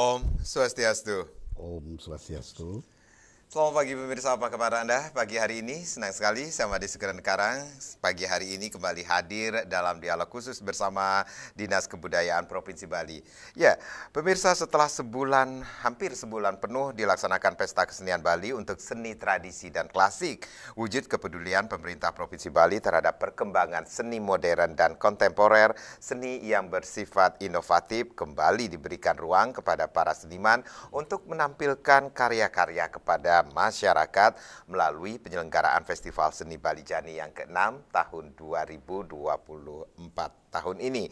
Om Swastiastu. Om Swastiastu. Selamat pagi pemirsa, apa kabar Anda? Pagi hari ini senang sekali sama di Segeran Karang. Pagi hari ini kembali hadir dalam dialog khusus bersama Dinas Kebudayaan Provinsi Bali. Ya, pemirsa setelah sebulan, hampir sebulan penuh dilaksanakan Pesta Kesenian Bali untuk seni tradisi dan klasik. Wujud kepedulian pemerintah Provinsi Bali terhadap perkembangan seni modern dan kontemporer, seni yang bersifat inovatif kembali diberikan ruang kepada para seniman untuk menampilkan karya-karya kepada masyarakat melalui penyelenggaraan Festival Seni Bali Jani yang ke-6 tahun 2024 tahun ini.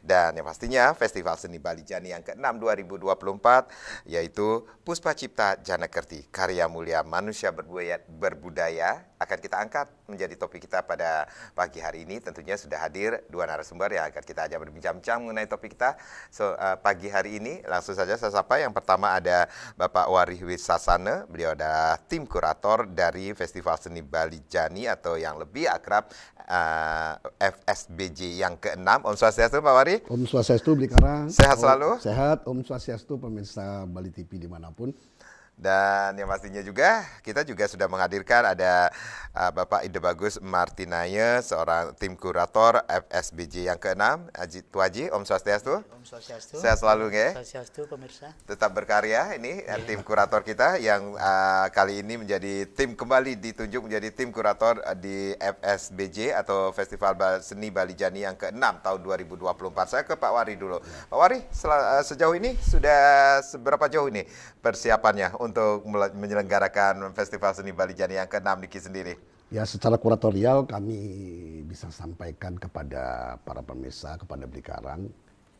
Dan yang pastinya Festival Seni Bali Jani yang ke-6 2024 yaitu Puspa Cipta Jana Kerti, karya mulia manusia berbudaya, berbudaya akan kita angkat menjadi topik kita pada pagi hari ini. Tentunya sudah hadir dua narasumber yang akan kita ajak berbincang-bincang mengenai topik kita so, uh, pagi hari ini. Langsung saja saya sapa yang pertama ada Bapak Warih Sasana, beliau adalah tim kurator dari Festival Seni Bali Jani atau yang lebih akrab uh, eh, FSBJ yang ke-6 6. Om Swastiastu Pak Wari. Om Swastiastu Blikara. Sehat selalu. Om, sehat. Om Swastiastu pemirsa Bali TV dimanapun. Dan yang pastinya juga kita juga sudah menghadirkan ada uh, Bapak Ide Bagus Martinaya seorang tim kurator FSBJ yang ke-6. Aji Tuaji, Om Swastiastu. Om Swastiastu. Sehat selalu ya. Swastiastu pemirsa. Tetap berkarya ini yeah. Iya. tim kurator kita yang uh, kali ini menjadi tim kembali ditunjuk menjadi tim kurator eh, di FSBJ atau Festival Seni Bali Jani yang ke-6 tahun 2024. Saya ke Pak Wari dulu. Pak Wari, eh, sejauh ini sudah seberapa jauh ini persiapannya untuk menyelenggarakan Festival Seni Bali Jani yang ke-6 Niki sendiri? Ya secara kuratorial kami bisa sampaikan kepada para pemirsa, kepada Blikarang,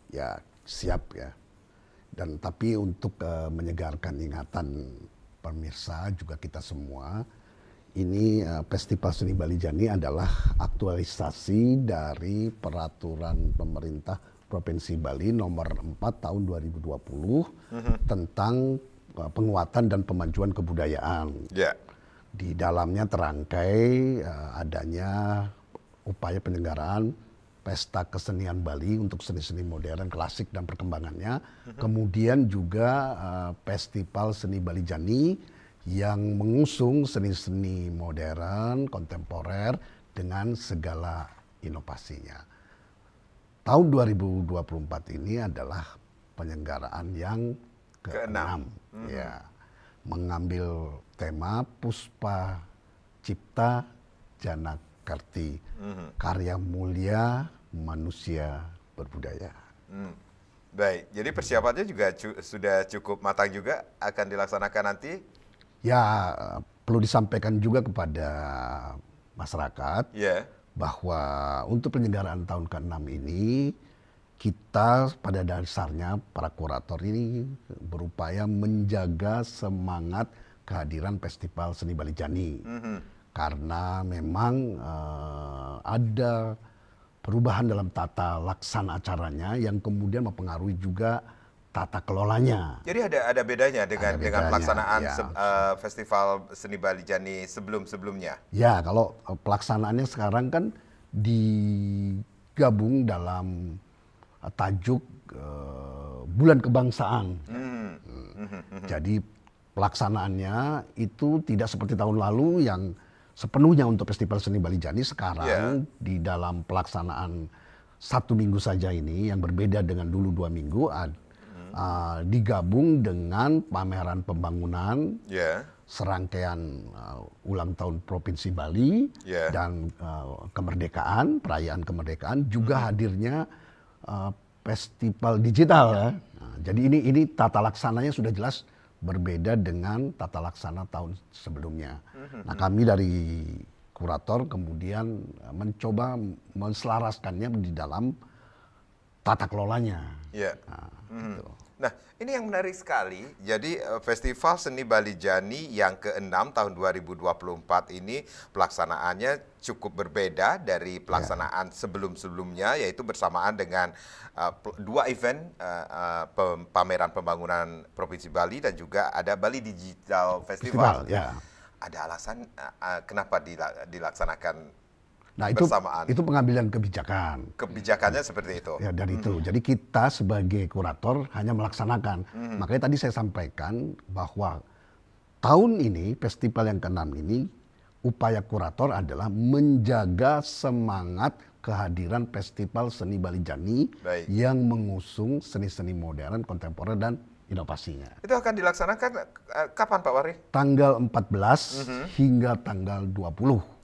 ya siap ya. Dan tapi untuk uh, menyegarkan ingatan pemirsa juga kita semua, ini uh, Festival Seni Bali Jani adalah aktualisasi dari peraturan pemerintah Provinsi Bali nomor 4 tahun 2020 uh -huh. tentang Eh, penguatan dan pemajuan kebudayaan. Yeah. Di dalamnya terangkai uh, adanya upaya penyelenggaraan pesta kesenian Bali untuk seni-seni modern, klasik dan perkembangannya. Mhm. Kemudian juga uh, festival seni Bali Jani yang mengusung seni-seni modern, kontemporer dengan segala inovasinya. Tahun 2024 ini adalah penyelenggaraan yang keenam hmm. ya mengambil tema Puspa Cipta Janakarti Karti hmm. karya mulia manusia berbudaya. Hmm. Baik, jadi persiapannya juga cu sudah cukup matang juga akan dilaksanakan nanti. Ya perlu disampaikan juga kepada masyarakat yeah. bahwa untuk penyelenggaraan tahun ke-6 ini kita pada dasarnya para kurator ini berupaya menjaga semangat kehadiran festival seni Bali Jani mm -hmm. karena memang uh, ada perubahan dalam tata laksana acaranya yang kemudian mempengaruhi juga tata kelolanya. Jadi ada ada bedanya dengan ada bedanya, dengan pelaksanaan ya. se, uh, festival seni Bali Jani sebelum-sebelumnya. Ya, kalau pelaksanaannya sekarang kan digabung dalam tajuk eh, Bulan Kebangsaan. Hmm. Jadi pelaksanaannya itu tidak seperti tahun lalu yang sepenuhnya untuk Festival Seni Bali Jani sekarang yeah. di dalam pelaksanaan satu minggu saja ini yang berbeda dengan dulu dua minggu uh, digabung dengan pameran pembangunan yeah. serangkaian uh, ulang tahun Provinsi Bali yeah. dan uh, kemerdekaan perayaan kemerdekaan juga mm. hadirnya Eh, festival digital ya. ya. Nah, jadi ini ini tata laksananya sudah jelas berbeda dengan tata laksana tahun sebelumnya. Mhm. Nah kami dari kurator kemudian eh, mencoba menselaraskannya di dalam tata kelolanya. Yeah. Nah, mhm. gitu. Nah, ini yang menarik sekali. Jadi eh, Festival Seni Bali Jani yang ke-6 tahun 2024 ini pelaksanaannya cukup berbeda dari ya. pelaksanaan ya. sebelum-sebelumnya yaitu bersamaan dengan uh, dua event uh, uh, pameran pembangunan Provinsi Bali dan juga ada Bali Digital Festival. Festival ya. Ada alasan uh, kenapa dilaksanakan Nah itu bersamaan. itu pengambilan kebijakan. Kebijakannya seperti itu. Ya dari hmm. itu. Jadi kita sebagai kurator hanya melaksanakan. Hmm. Makanya tadi saya sampaikan bahwa tahun ini festival yang keenam ini upaya kurator adalah menjaga semangat kehadiran festival seni Bali Jani Baik. yang mengusung seni-seni modern, kontemporer dan inovasinya. Itu akan dilaksanakan eh, kapan Pak Wari? Tanggal 14 mm -hmm. hingga tanggal 20.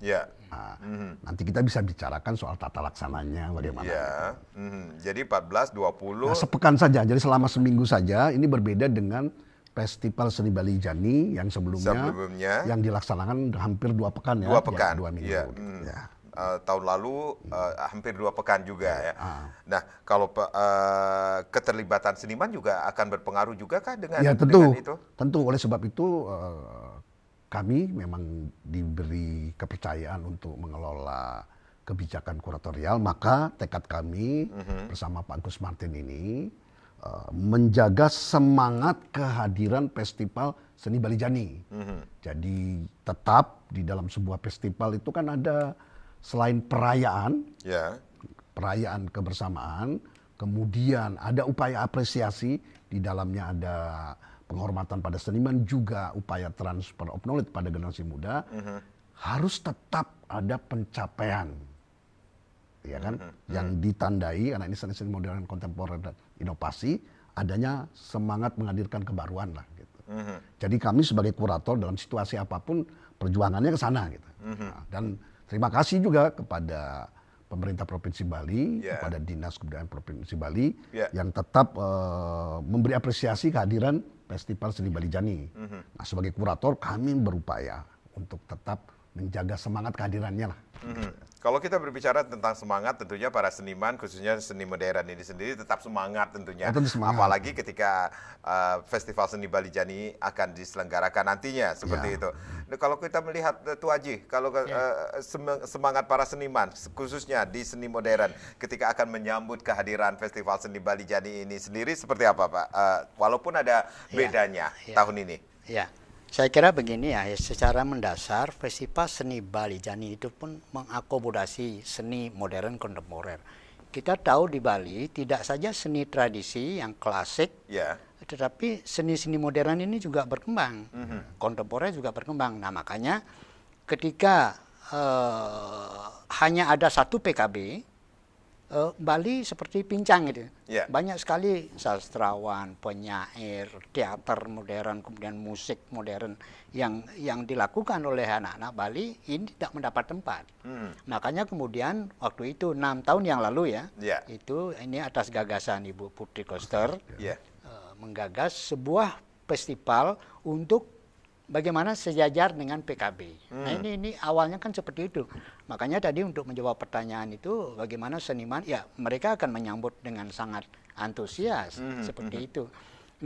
Ya. Nah, mm-hmm. Nanti kita bisa bicarakan soal tata laksananya bagaimana. Yeah. Gitu. Mm-hmm. Jadi 14, 20. Nah, sepekan saja. Jadi selama seminggu saja ini berbeda dengan Festival Seni Bali Jani yang sebelumnya, sebelumnya yang dilaksanakan hampir dua pekan ya. Dua ya, pekan. Ya, dua minggu. Yeah. Gitu, mm. ya. Uh, tahun lalu uh, hampir dua pekan juga ya. Uh. Nah, kalau uh, keterlibatan seniman juga akan berpengaruh juga kan dengan, ya, tentu, dengan itu? Tentu. Oleh sebab itu uh, kami memang diberi kepercayaan untuk mengelola kebijakan kuratorial, maka tekad kami mm-hmm. bersama Pak Gus Martin ini uh, menjaga semangat kehadiran festival seni Jani. Mm-hmm. Jadi tetap di dalam sebuah festival itu kan ada selain perayaan, yeah. perayaan kebersamaan, kemudian ada upaya apresiasi di dalamnya ada penghormatan pada seniman juga upaya transfer of knowledge pada generasi muda uh-huh. harus tetap ada pencapaian ya kan uh-huh. yang ditandai karena ini seni modern kontemporer dan inovasi adanya semangat menghadirkan kebaruan lah gitu. Uh-huh. Jadi kami sebagai kurator dalam situasi apapun perjuangannya ke sana gitu. Uh-huh. Nah, dan terima kasih juga kepada pemerintah provinsi Bali yeah. kepada dinas kebudayaan provinsi Bali yeah. yang tetap uh, memberi apresiasi kehadiran festival seni Bali Jani. Mm-hmm. Nah, sebagai kurator kami berupaya untuk tetap menjaga semangat kehadirannya lah. Mm-hmm. Kalau kita berbicara tentang semangat, tentunya para seniman, khususnya seni modern ini sendiri tetap semangat tentunya. Tentu semangat. Apalagi ketika uh, Festival Seni Bali Jani akan diselenggarakan nantinya, seperti ya. itu. Nah, kalau kita melihat uh, eh, Tuaji, kalau uh, semangat para seniman, khususnya di seni modern, ketika akan menyambut kehadiran Festival Seni Bali Jani ini sendiri, seperti apa Pak? Uh, walaupun ada ya. bedanya ya. Ya. tahun ini. Ya, saya kira begini ya, secara mendasar festival seni Bali Jani itu pun mengakomodasi seni modern kontemporer. Kita tahu di Bali tidak saja seni tradisi yang klasik, yeah. tetapi seni-seni modern ini juga berkembang, mm -hmm. kontemporer juga berkembang. Nah makanya ketika uh, hanya ada satu PKB, uh, Bali seperti pincang gitu. Yeah. Banyak sekali sastrawan, penyair, teater modern, kemudian musik modern yang yang dilakukan oleh anak-anak Bali ini tidak mendapat tempat. Hmm. Makanya kemudian waktu itu enam tahun yang lalu ya, yeah. itu ini atas gagasan Ibu Putri Koster yeah. Ya. uh, menggagas sebuah festival untuk bagaimana sejajar dengan PKB. Nah, hmm. Nah ini ini awalnya kan seperti itu. Makanya tadi untuk menjawab pertanyaan itu bagaimana seniman ya mereka akan menyambut dengan sangat antusias hmm. hmm seperti hmm. itu.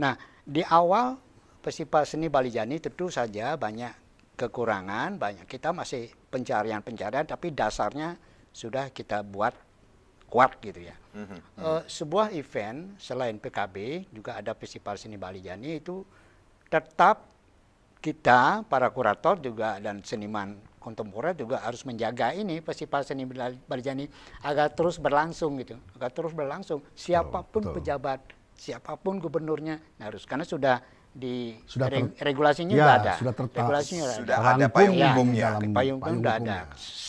Nah, di awal Festival Seni Bali Jani tentu saja banyak kekurangan, banyak kita masih pencarian-pencarian tapi dasarnya sudah kita buat kuat gitu ya. Hmm. hmm Uh, sebuah event selain PKB juga ada Festival Seni Bali Jani itu tetap kita para kurator juga dan seniman kontemporer juga harus menjaga ini festival seni Barjani agar terus berlangsung gitu agar terus berlangsung siapapun oh, pejabat siapapun gubernurnya nah harus karena sudah di sudah ter, regulasinya ya, ada sudah regulasinya sudah ada payung umumnya ya, payung hukum sudah ada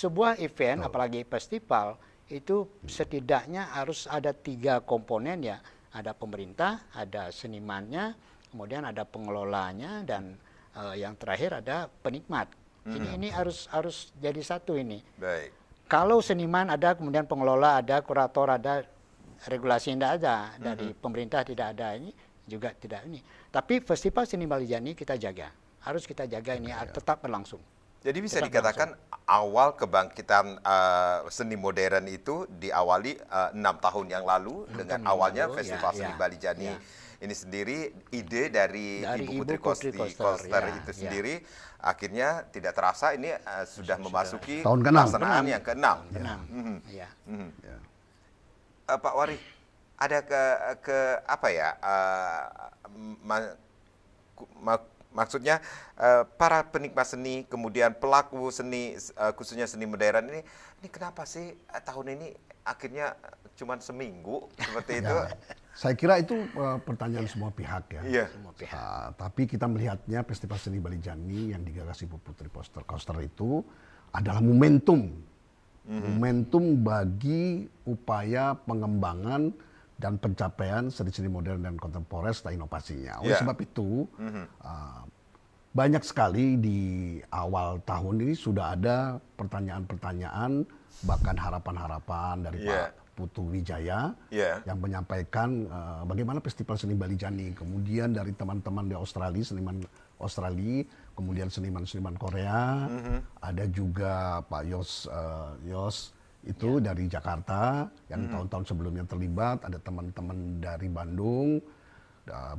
sebuah event oh. apalagi festival itu hmm. setidaknya harus ada tiga komponen ya ada pemerintah ada senimannya kemudian ada pengelolanya dan uh, yang terakhir ada penikmat. Hmm. Ini ini harus harus jadi satu ini. Baik. Kalau seniman ada, kemudian pengelola ada, kurator ada, regulasi tidak ada dari hmm. pemerintah tidak ada ini juga tidak ini. Tapi festival seni Malijani kita jaga, harus kita jaga ini okay, ya. tetap berlangsung. Jadi bisa tetap dikatakan berlangsung. awal kebangkitan uh, seni modern itu diawali eh, enam uh, tahun yang lalu dengan awalnya lalu, festival ya, seni ya, Balijani. Ya ini sendiri ide dari, dari Ibu Putri, Ibu Putri Kosti, Koster, Koster ya, itu ya. sendiri ya. akhirnya tidak terasa ini uh, sudah, sudah memasuki tahun ke pelaksanaan yang ke ya. -hmm. ya. -hmm. ya. Uh, Pak Wari, ada ke ke apa ya? Uh, ma, ma, maksudnya uh, para penikmat seni kemudian pelaku seni uh, khususnya seni modern ini ini kenapa sih uh, tahun ini akhirnya eh, cuma seminggu seperti ya. itu. Ya, saya kira itu uh, pertanyaan ya. semua pihak ya. ya. Semua pihak. Uh, tapi kita melihatnya Festival Seni Bali Jani yang digagas Ibu Putri Poster Koster itu adalah momentum. Mm-hmm. Momentum bagi upaya pengembangan dan pencapaian seni-seni modern dan kontemporer serta inovasinya. Oleh yeah. sebab itu, mm-hmm. uh, banyak sekali di awal tahun ini sudah ada pertanyaan-pertanyaan bahkan harapan-harapan dari yeah. Pak Putu Wijaya yeah. yang menyampaikan uh, bagaimana festival seni Bali Jani, kemudian dari teman-teman di Australia, seniman Australia, kemudian seniman-seniman Korea, mm-hmm. ada juga Pak Yos uh, Yos itu yeah. dari Jakarta yang mm-hmm. tahun-tahun sebelumnya terlibat, ada teman-teman dari Bandung,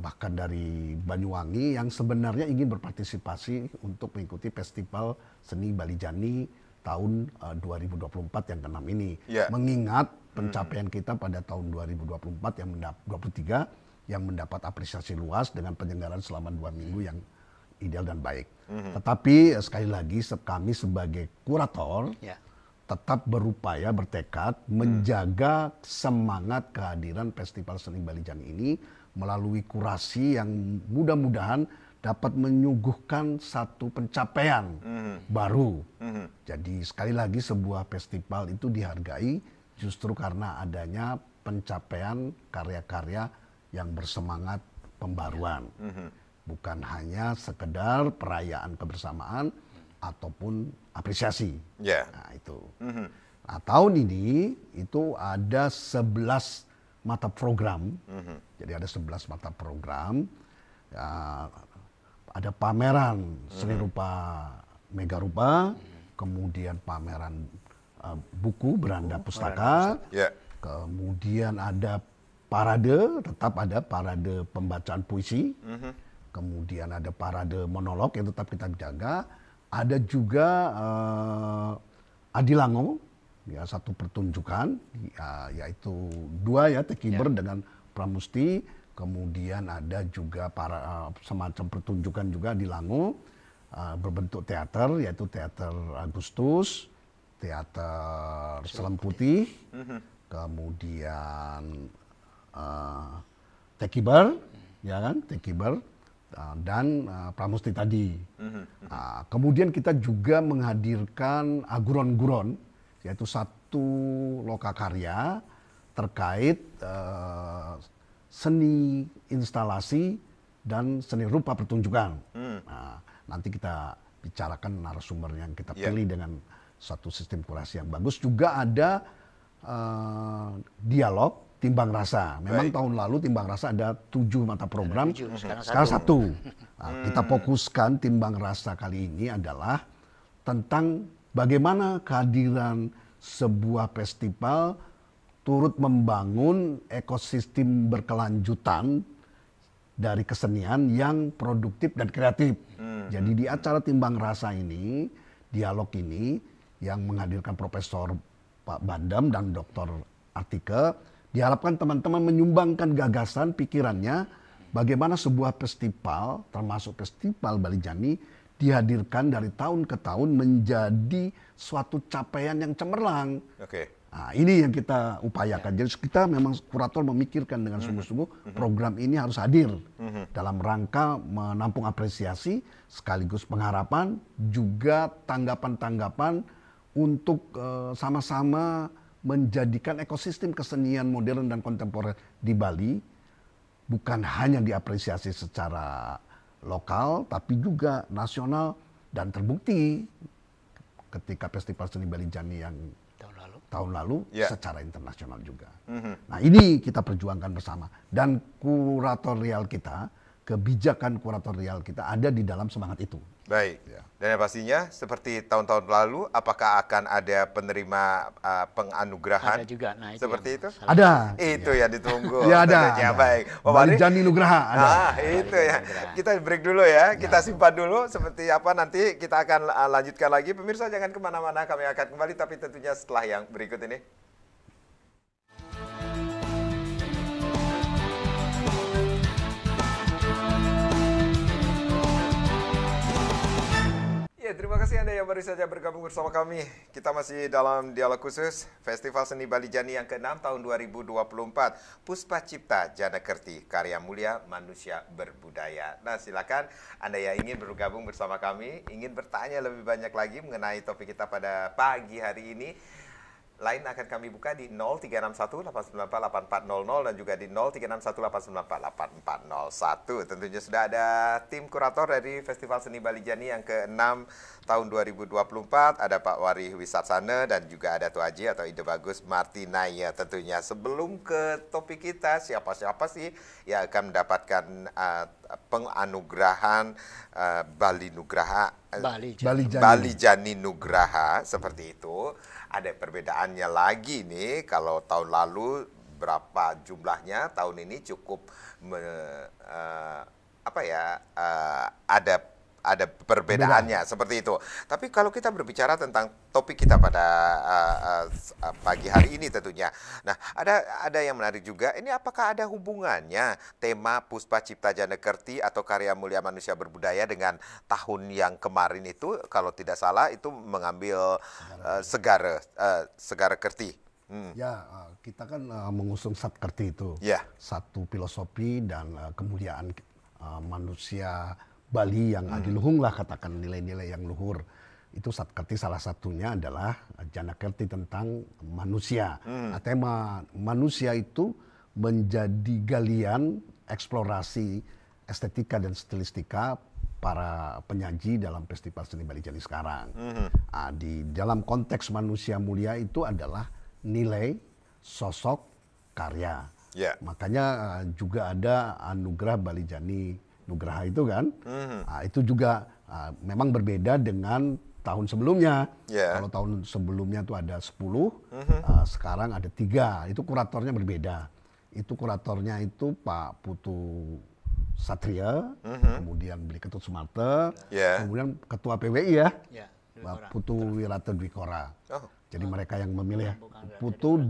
bahkan dari Banyuwangi yang sebenarnya ingin berpartisipasi untuk mengikuti festival seni Bali Jani tahun eh, uh, 2024 yang keenam ini. Yeah. Mengingat hmm. pencapaian hmm. kita pada tahun 2024 yang 23 yang mendapat apresiasi luas dengan penyelenggaraan selama dua minggu yang ideal dan baik. Hmm. Tetapi eh, sekali lagi kami sebagai kurator yeah. tetap berupaya bertekad hmm. menjaga semangat kehadiran Festival Seni Bali Jam ini melalui kurasi yang mudah-mudahan dapat menyuguhkan satu pencapaian mm-hmm. baru. Mm-hmm. Jadi sekali lagi sebuah festival itu dihargai justru karena adanya pencapaian karya-karya yang bersemangat pembaruan. Mm-hmm. Bukan hanya sekedar perayaan kebersamaan ataupun apresiasi. Yeah. Nah, itu. Mm-hmm. Nah, tahun ini itu ada 11 mata program. Mm-hmm. Jadi ada 11 mata program. Ya, ada pameran hmm. seni rupa mega rupa, kemudian pameran uh, buku beranda buku, pustaka, ya. kemudian ada parade, tetap ada parade pembacaan puisi, mm-hmm. kemudian ada parade monolog yang tetap kita jaga, ada juga uh, eh, Adilango, ya satu pertunjukan, ya, yaitu dua ya Tekiber ya. yeah. dengan Pramusti kemudian ada juga para eh, semacam pertunjukan juga di Langu uh, berbentuk teater yaitu teater Agustus, teater Selam Putih, mhm. kemudian uh, eh, Tekiber, ya kan Tekiber dan uh, Pramusti tadi. Uh, kemudian kita juga menghadirkan aguron-guron yaitu satu lokakarya terkait uh, seni instalasi dan seni rupa pertunjukan. Hmm. Nah, nanti kita bicarakan narasumber yang kita ya. pilih dengan satu sistem kurasi yang bagus. Juga ada uh, dialog timbang rasa. Memang right. tahun lalu timbang rasa ada tujuh mata program, tujuh, sekarang, sekarang satu. satu. Nah, hmm. kita fokuskan timbang rasa kali ini adalah tentang bagaimana kehadiran sebuah festival turut membangun ekosistem berkelanjutan dari kesenian yang produktif dan kreatif. Hmm. Jadi di acara timbang rasa ini, dialog ini yang menghadirkan Profesor Pak Bandam dan Dr. Artike, diharapkan teman-teman menyumbangkan gagasan pikirannya bagaimana sebuah festival, termasuk festival Bali Jani, dihadirkan dari tahun ke tahun menjadi suatu capaian yang cemerlang. Okay. Nah, ini yang kita ya. upayakan. Jadi kita memang kurator memikirkan dengan hmm. sungguh-sungguh hmm. program ini harus hadir hmm. dalam rangka menampung apresiasi sekaligus pengharapan juga tanggapan-tanggapan untuk eh, sama-sama uh, menjadikan ekosistem kesenian modern dan kontemporer di Bali bukan hanya diapresiasi secara lokal tapi juga nasional dan terbukti ketika festival seni Bali Jani yang tahun lalu yeah. secara internasional juga. Mm -hmm. Nah ini kita perjuangkan bersama dan kuratorial kita, kebijakan kuratorial kita ada di dalam semangat itu. Baik. Ya. Dan yang pastinya seperti tahun-tahun lalu, apakah akan ada penerima uh, penganugerahan? Ada juga. Nah, itu seperti itu? Ada. Itu ya. yang ditunggu. ya ada. Ya baik. Pak Bali Jani Nugraha. Ada. Nah itu ya. Nugraha. Kita break dulu ya. ya. Kita simpan dulu. Seperti apa nanti kita akan uh, lanjutkan lagi. Pemirsa jangan kemana-mana. Kami akan kembali tapi tentunya setelah yang berikut ini. kasih Anda yang baru saja bergabung bersama kami. Kita masih dalam dialog khusus Festival Seni Bali Jani yang ke-6 tahun 2024. Puspa Cipta Jana Kerti, karya mulia manusia berbudaya. Nah, silakan Anda yang ingin bergabung bersama kami, ingin bertanya lebih banyak lagi mengenai topik kita pada pagi hari ini, lain akan kami buka di 0361898400 dan juga di 0361898401. Tentunya sudah ada tim kurator dari Festival Seni Bali Jani yang ke-6 tahun 2024. Ada Pak Wari Wisatsana dan juga ada Tuaji atau Ide Bagus Martinaya tentunya. Sebelum ke topik kita, siapa-siapa sih yang akan mendapatkan uh, penganugerahan uh, Bali Nugraha Bali eh, Jani. Bali Jani Nugraha seperti itu ada perbedaannya lagi nih kalau tahun lalu berapa jumlahnya, tahun ini cukup me, uh, apa ya uh, ada ada perbedaannya Benar. seperti itu. Tapi kalau kita berbicara tentang topik kita pada uh, uh, pagi hari ini tentunya. Nah, ada ada yang menarik juga. Ini apakah ada hubungannya tema Puspa Cipta Jana Kerti atau karya mulia manusia berbudaya dengan tahun yang kemarin itu kalau tidak salah itu mengambil uh, segara uh, segara Kerti. Hmm. Ya, kita kan uh, mengusung kerti itu. Yeah. Satu filosofi dan uh, kemuliaan uh, manusia Bali yang hmm. adiluhung lah katakan nilai-nilai yang luhur itu satkerti salah satunya adalah Janakirti tentang manusia. Hmm. Tema manusia itu menjadi galian eksplorasi estetika dan stilistika para penyaji dalam festival seni Bali Jali sekarang. hmm Nah, di dalam konteks manusia mulia itu adalah nilai, sosok, karya. Yeah. Makanya ah, juga ada anugerah Bali Jani Nugraha itu kan. Hmm. Nah, itu juga uh, memang berbeda dengan tahun sebelumnya. Yeah. Kalau tahun sebelumnya itu ada 10, mm-hmm. uh, sekarang ada tiga. Itu kuratornya berbeda. Itu kuratornya itu Pak Putu Satria, mm-hmm. kemudian Beli Ketut Sumarte, yeah. kemudian Ketua PWI ya, yeah. Pak Putu Wirata Dwikora. Oh. Jadi oh. mereka yang memilih Putu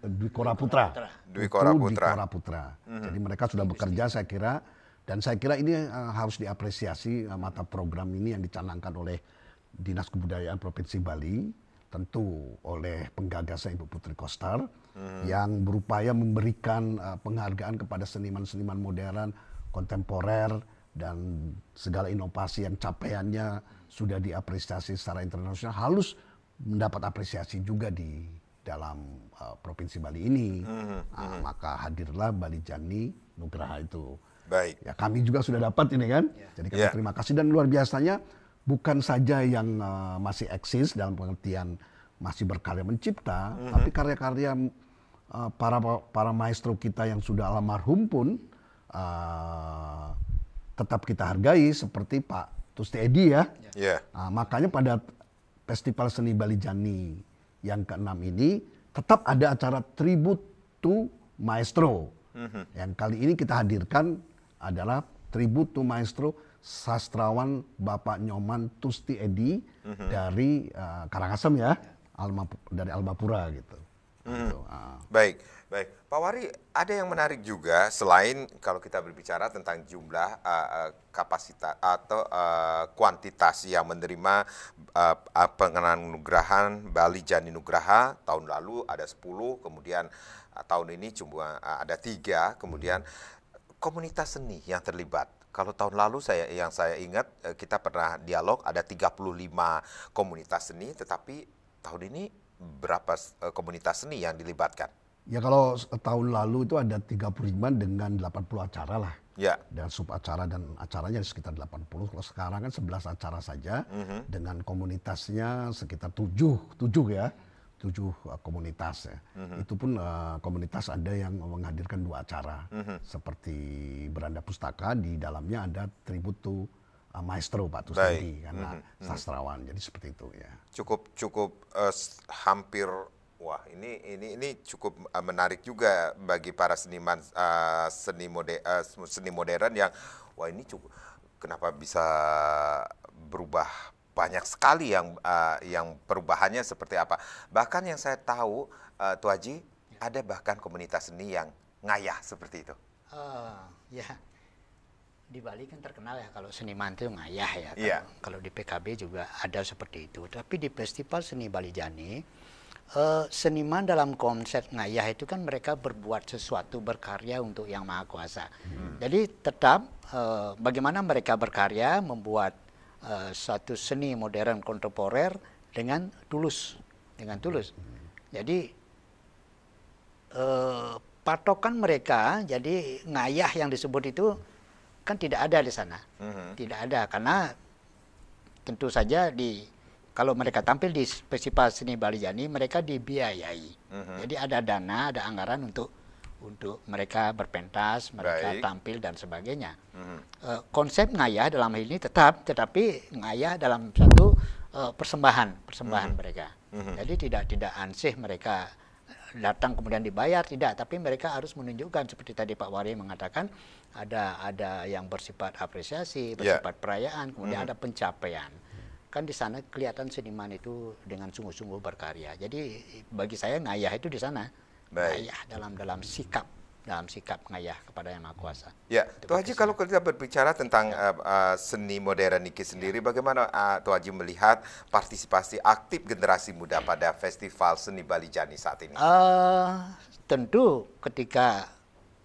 Dwikora Putra. Dwikora Putra. Putra. Putra. Putra. Mm-hmm. Jadi mereka sudah bekerja saya kira dan saya kira ini uh, harus diapresiasi uh, mata program ini yang dicanangkan oleh Dinas Kebudayaan Provinsi Bali, tentu oleh penggagasnya Ibu Putri Kostar hmm. yang berupaya memberikan uh, penghargaan kepada seniman-seniman modern, kontemporer dan segala inovasi yang capaiannya sudah diapresiasi secara internasional halus mendapat apresiasi juga di dalam uh, provinsi Bali ini. Hmm. Nah, maka hadirlah Bali Jani Nugraha itu. Baik. Ya kami juga sudah dapat ini kan. Ya. Jadi kami ya. terima kasih dan luar biasanya bukan saja yang uh, masih eksis dalam pengertian masih berkarya mencipta, mm-hmm. tapi karya-karya uh, para para maestro kita yang sudah almarhum pun uh, tetap kita hargai seperti Pak Tusti Edi ya. ya. Nah, makanya pada Festival Seni Bali Jani yang ke keenam ini tetap ada acara tribute to maestro. Mm-hmm. Yang kali ini kita hadirkan adalah tributo maestro sastrawan Bapak Nyoman Tusti Edi mm-hmm. dari uh, Karangasem ya, Alma, dari Almapura gitu. Mm. gitu uh. Baik, baik. Pak Wari, ada yang menarik juga selain kalau kita berbicara tentang jumlah uh, eh, eh, kapasitas atau uh, kuantitas yang menerima uh, pengenalan nugrahan Bali Jani Nugraha tahun lalu ada 10, kemudian uh, tahun ini cuma uh, ada tiga, kemudian hmm komunitas seni yang terlibat. Kalau tahun lalu saya yang saya ingat eh, kita pernah dialog ada 35 komunitas seni tetapi tahun ini berapa eh, komunitas seni yang dilibatkan? Ya kalau eh, tahun lalu itu ada 35 dengan 80 acara lah. Ya. Dan sub acara dan acaranya sekitar 80. Kalau sekarang kan 11 acara saja mm -hmm. dengan komunitasnya sekitar 7, 7 ya tujuh uh, komunitas ya. Uh mhm. -huh. Itu pun uh, komunitas ada yang menghadirkan dua acara Uh mhm. -huh. seperti beranda pustaka di dalamnya ada tribut to uh, maestro Pak Tusnadi karena mhm, uh -huh. sastrawan. Jadi seperti itu ya. Cukup cukup uh, hampir wah ini ini ini cukup uh, menarik juga bagi para seniman uh, seni mode, uh, seni modern yang wah ini cukup kenapa bisa berubah banyak sekali yang uh, yang perubahannya seperti apa. Bahkan yang saya tahu, uh, eh, Tu ya. ada bahkan komunitas seni yang ngayah seperti itu. Uh, ya, di Bali kan terkenal ya kalau seniman itu ngayah ya. Iya. Kalau, kalau di PKB juga ada seperti itu. Tapi di Festival Seni Bali Jani, uh, seniman dalam konsep ngayah itu kan mereka berbuat sesuatu berkarya untuk Yang Maha Kuasa. Hmm. Jadi tetap uh, bagaimana mereka berkarya membuat Eh, satu seni modern kontemporer dengan tulus, dengan tulus. Jadi uh, patokan mereka, jadi ngayah yang disebut itu kan tidak ada di sana, uh-huh. tidak ada karena tentu saja di kalau mereka tampil di festival seni Bali Jani mereka dibiayai, uh-huh. jadi ada dana, ada anggaran untuk untuk mereka berpentas, mereka Baik. tampil dan sebagainya. Hmm. Uh, konsep ngayah dalam hal ini tetap, tetapi ngayah dalam satu uh, persembahan, persembahan hmm. mereka. Hmm. Jadi tidak tidak ansih mereka datang kemudian dibayar tidak, tapi mereka harus menunjukkan seperti tadi Pak Wari mengatakan ada ada yang bersifat apresiasi, ya. bersifat yeah. perayaan, kemudian hmm. ada pencapaian kan di sana kelihatan seniman itu dengan sungguh-sungguh berkarya. Jadi bagi saya ngayah itu di sana. Baik. ngayah dalam dalam sikap dalam sikap ngayah kepada yang maha kuasa. Ya, Tuh Haji kalau kita berbicara tentang ya. uh, uh, seni modern Niki sendiri, ya. bagaimana uh, Tuh Haji melihat partisipasi aktif generasi muda pada festival seni Bali Jani saat ini? Uh, tentu ketika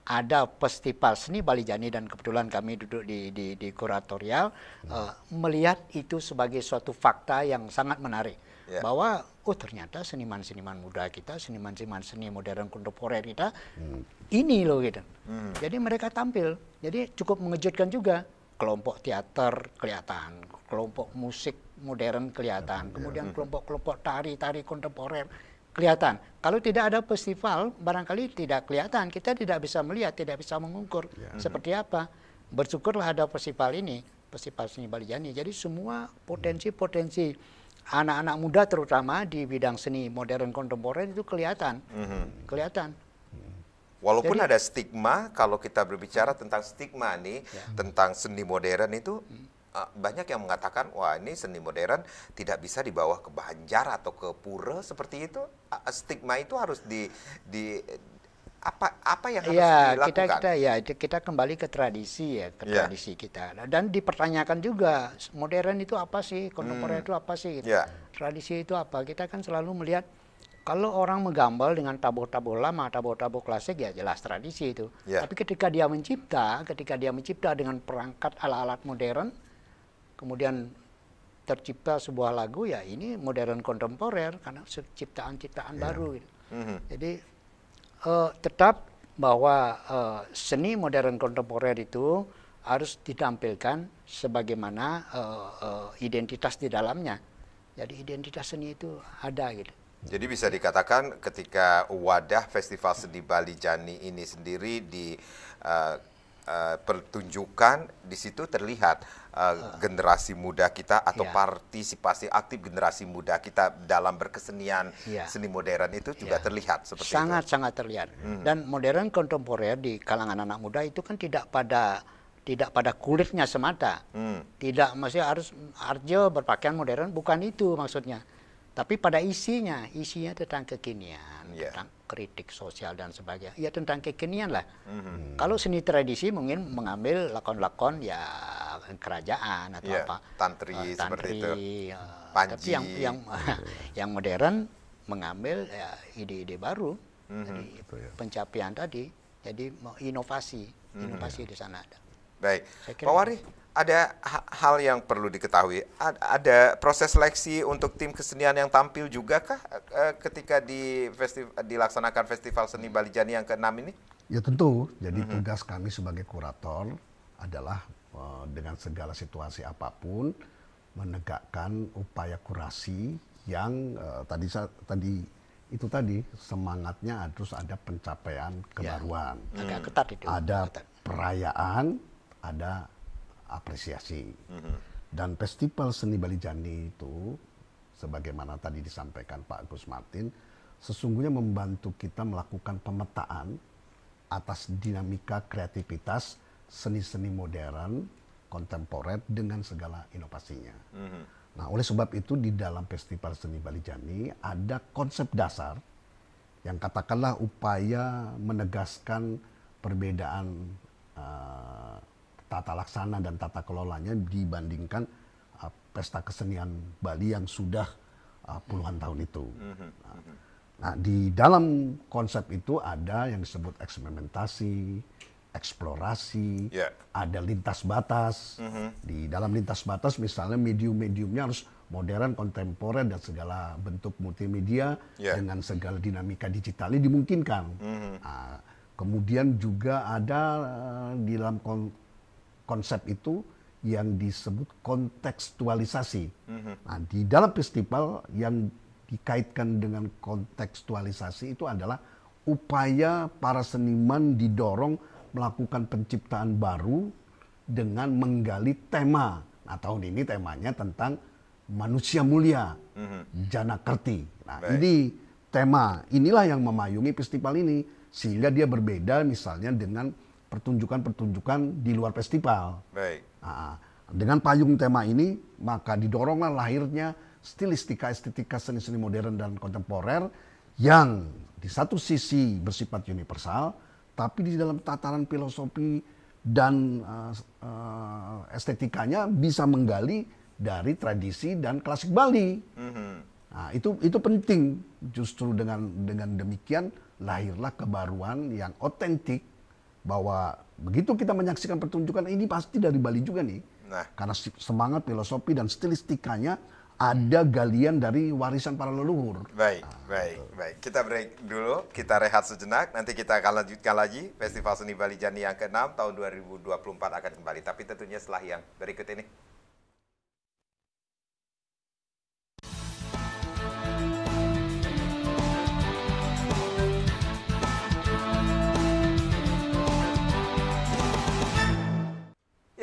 ada festival seni Bali Jani dan kebetulan kami duduk di, di, di kuratorial uh, melihat itu sebagai suatu fakta yang sangat menarik ya. bahwa oh ternyata seniman-seniman muda kita, seniman-seniman seni modern kontemporer kita, hmm. ini loh gitu. Hmm. Jadi mereka tampil, jadi cukup mengejutkan juga. Kelompok teater kelihatan, kelompok musik modern kelihatan, iya. kemudian kelompok-kelompok tari-tari kontemporer kelihatan. Kalau tidak ada festival, barangkali tidak kelihatan. Kita tidak bisa melihat, tidak bisa mengukur yeah. seperti apa. Bersyukurlah ada festival ini, festival seni Bali Jani. Jadi semua potensi-potensi anak-anak muda terutama di bidang seni modern kontemporer itu kelihatan, mm-hmm. kelihatan. Walaupun Jadi, ada stigma, kalau kita berbicara tentang stigma nih ya. tentang seni modern itu hmm. banyak yang mengatakan wah ini seni modern tidak bisa dibawa ke Banjar atau ke Pura seperti itu. stigma itu harus di, di apa apa yang harus ya, dilakukan? Kita, kita ya kita kembali ke tradisi ya ke ya. tradisi kita nah, dan dipertanyakan juga modern itu apa sih kontemporer hmm. itu apa sih ya. tradisi itu apa kita kan selalu melihat kalau orang menggambar dengan tabur-tabur lama tabur-tabur klasik ya jelas tradisi itu ya. tapi ketika dia mencipta ketika dia mencipta dengan perangkat alat-alat modern kemudian tercipta sebuah lagu ya ini modern kontemporer karena ciptaan-ciptaan yeah. baru gitu. Mm -hmm. Jadi uh, tetap bahwa uh, seni modern kontemporer itu harus ditampilkan sebagaimana uh, uh, identitas di dalamnya. Jadi identitas seni itu ada gitu. Jadi bisa dikatakan ketika wadah Festival Seni Bali Jani ini sendiri di uh, uh, pertunjukan di situ terlihat uh, uh. generasi muda kita atau yeah. partisipasi aktif generasi muda kita dalam berkesenian yeah. seni modern itu juga yeah. terlihat seperti sangat itu. sangat terlihat hmm. dan modern kontemporer di kalangan anak muda itu kan tidak pada tidak pada kulitnya semata hmm. tidak masih harus arjo berpakaian modern bukan itu maksudnya tapi pada isinya isinya tentang kekinian yeah. tentang kritik sosial dan sebagainya. Ya tentang kekinian lah. Mm-hmm. Kalau seni tradisi mungkin mengambil lakon-lakon ya kerajaan atau yeah. apa. Tantri, uh, tantri seperti itu. Uh, Tapi yang yang yang modern mengambil ide ya ide-ide baru mm-hmm. dari ya. pencapaian tadi. Jadi inovasi, mhm. inovasi mm-hmm. di sana ada. Baik, Pak Wari, ada hal yang perlu diketahui. Ada proses seleksi untuk tim kesenian yang tampil juga kah eh, ketika di festiv dilaksanakan Festival Seni Bali Jani yang ke-6 ini? Ya tentu. Jadi mm -hmm. tugas kami sebagai kurator adalah eh, dengan segala situasi apapun menegakkan upaya kurasi yang eh, tadi tadi itu tadi semangatnya harus ada pencapaian ya, kebaruan. Ya, agak ketat itu. Ada ketat. perayaan, ada apresiasi. Mm-hmm. Dan festival seni Bali Jani itu, sebagaimana tadi disampaikan Pak Gus Martin, sesungguhnya membantu kita melakukan pemetaan atas dinamika kreativitas seni-seni modern, kontemporer dengan segala inovasinya. Mm-hmm. Nah, oleh sebab itu di dalam Festival Seni Bali Jani ada konsep dasar yang katakanlah upaya menegaskan perbedaan eh, tata laksana dan tata kelolanya dibandingkan uh, pesta kesenian Bali yang sudah uh, puluhan tahun itu. Mm-hmm. Nah, mm-hmm. nah, di dalam konsep itu ada yang disebut eksperimentasi, eksplorasi, yeah. ada lintas batas. Mm -hmm. Di dalam lintas batas misalnya medium-mediumnya harus modern, kontemporer dan segala bentuk multimedia yeah. dengan segala dinamika digital digitalnya dimungkinkan. Mm -hmm. nah, kemudian juga ada uh, di dalam konsep itu yang disebut kontekstualisasi. Mhm. Nah, di dalam festival yang dikaitkan dengan kontekstualisasi itu adalah upaya para seniman didorong melakukan penciptaan baru dengan menggali tema. Nah, tahun ini temanya tentang manusia mulia, mhm. Jana Kerti. Nah, Baik. ini tema. Inilah yang memayungi festival ini sehingga dia berbeda misalnya dengan pertunjukan-pertunjukan di luar festival. Baik. Nah, dengan payung tema ini, maka didoronglah lahirnya stilistika estetika seni-seni modern dan kontemporer yang di satu sisi bersifat universal, tapi di dalam tataran filosofi dan uh, uh, estetikanya bisa menggali dari tradisi dan klasik Bali. Mm -hmm. Nah, itu itu penting justru dengan dengan demikian lahirlah kebaruan yang otentik bahwa begitu kita menyaksikan pertunjukan ini pasti dari Bali juga nih. Nah. Karena semangat, filosofi dan stilistikanya ada galian dari warisan para leluhur. Baik, nah, baik, gitu. baik. Kita break dulu, kita rehat sejenak. Nanti kita akan lanjutkan lagi Festival Seni Bali Jani yang ke-6 tahun 2024 akan kembali. Tapi tentunya setelah yang berikut ini.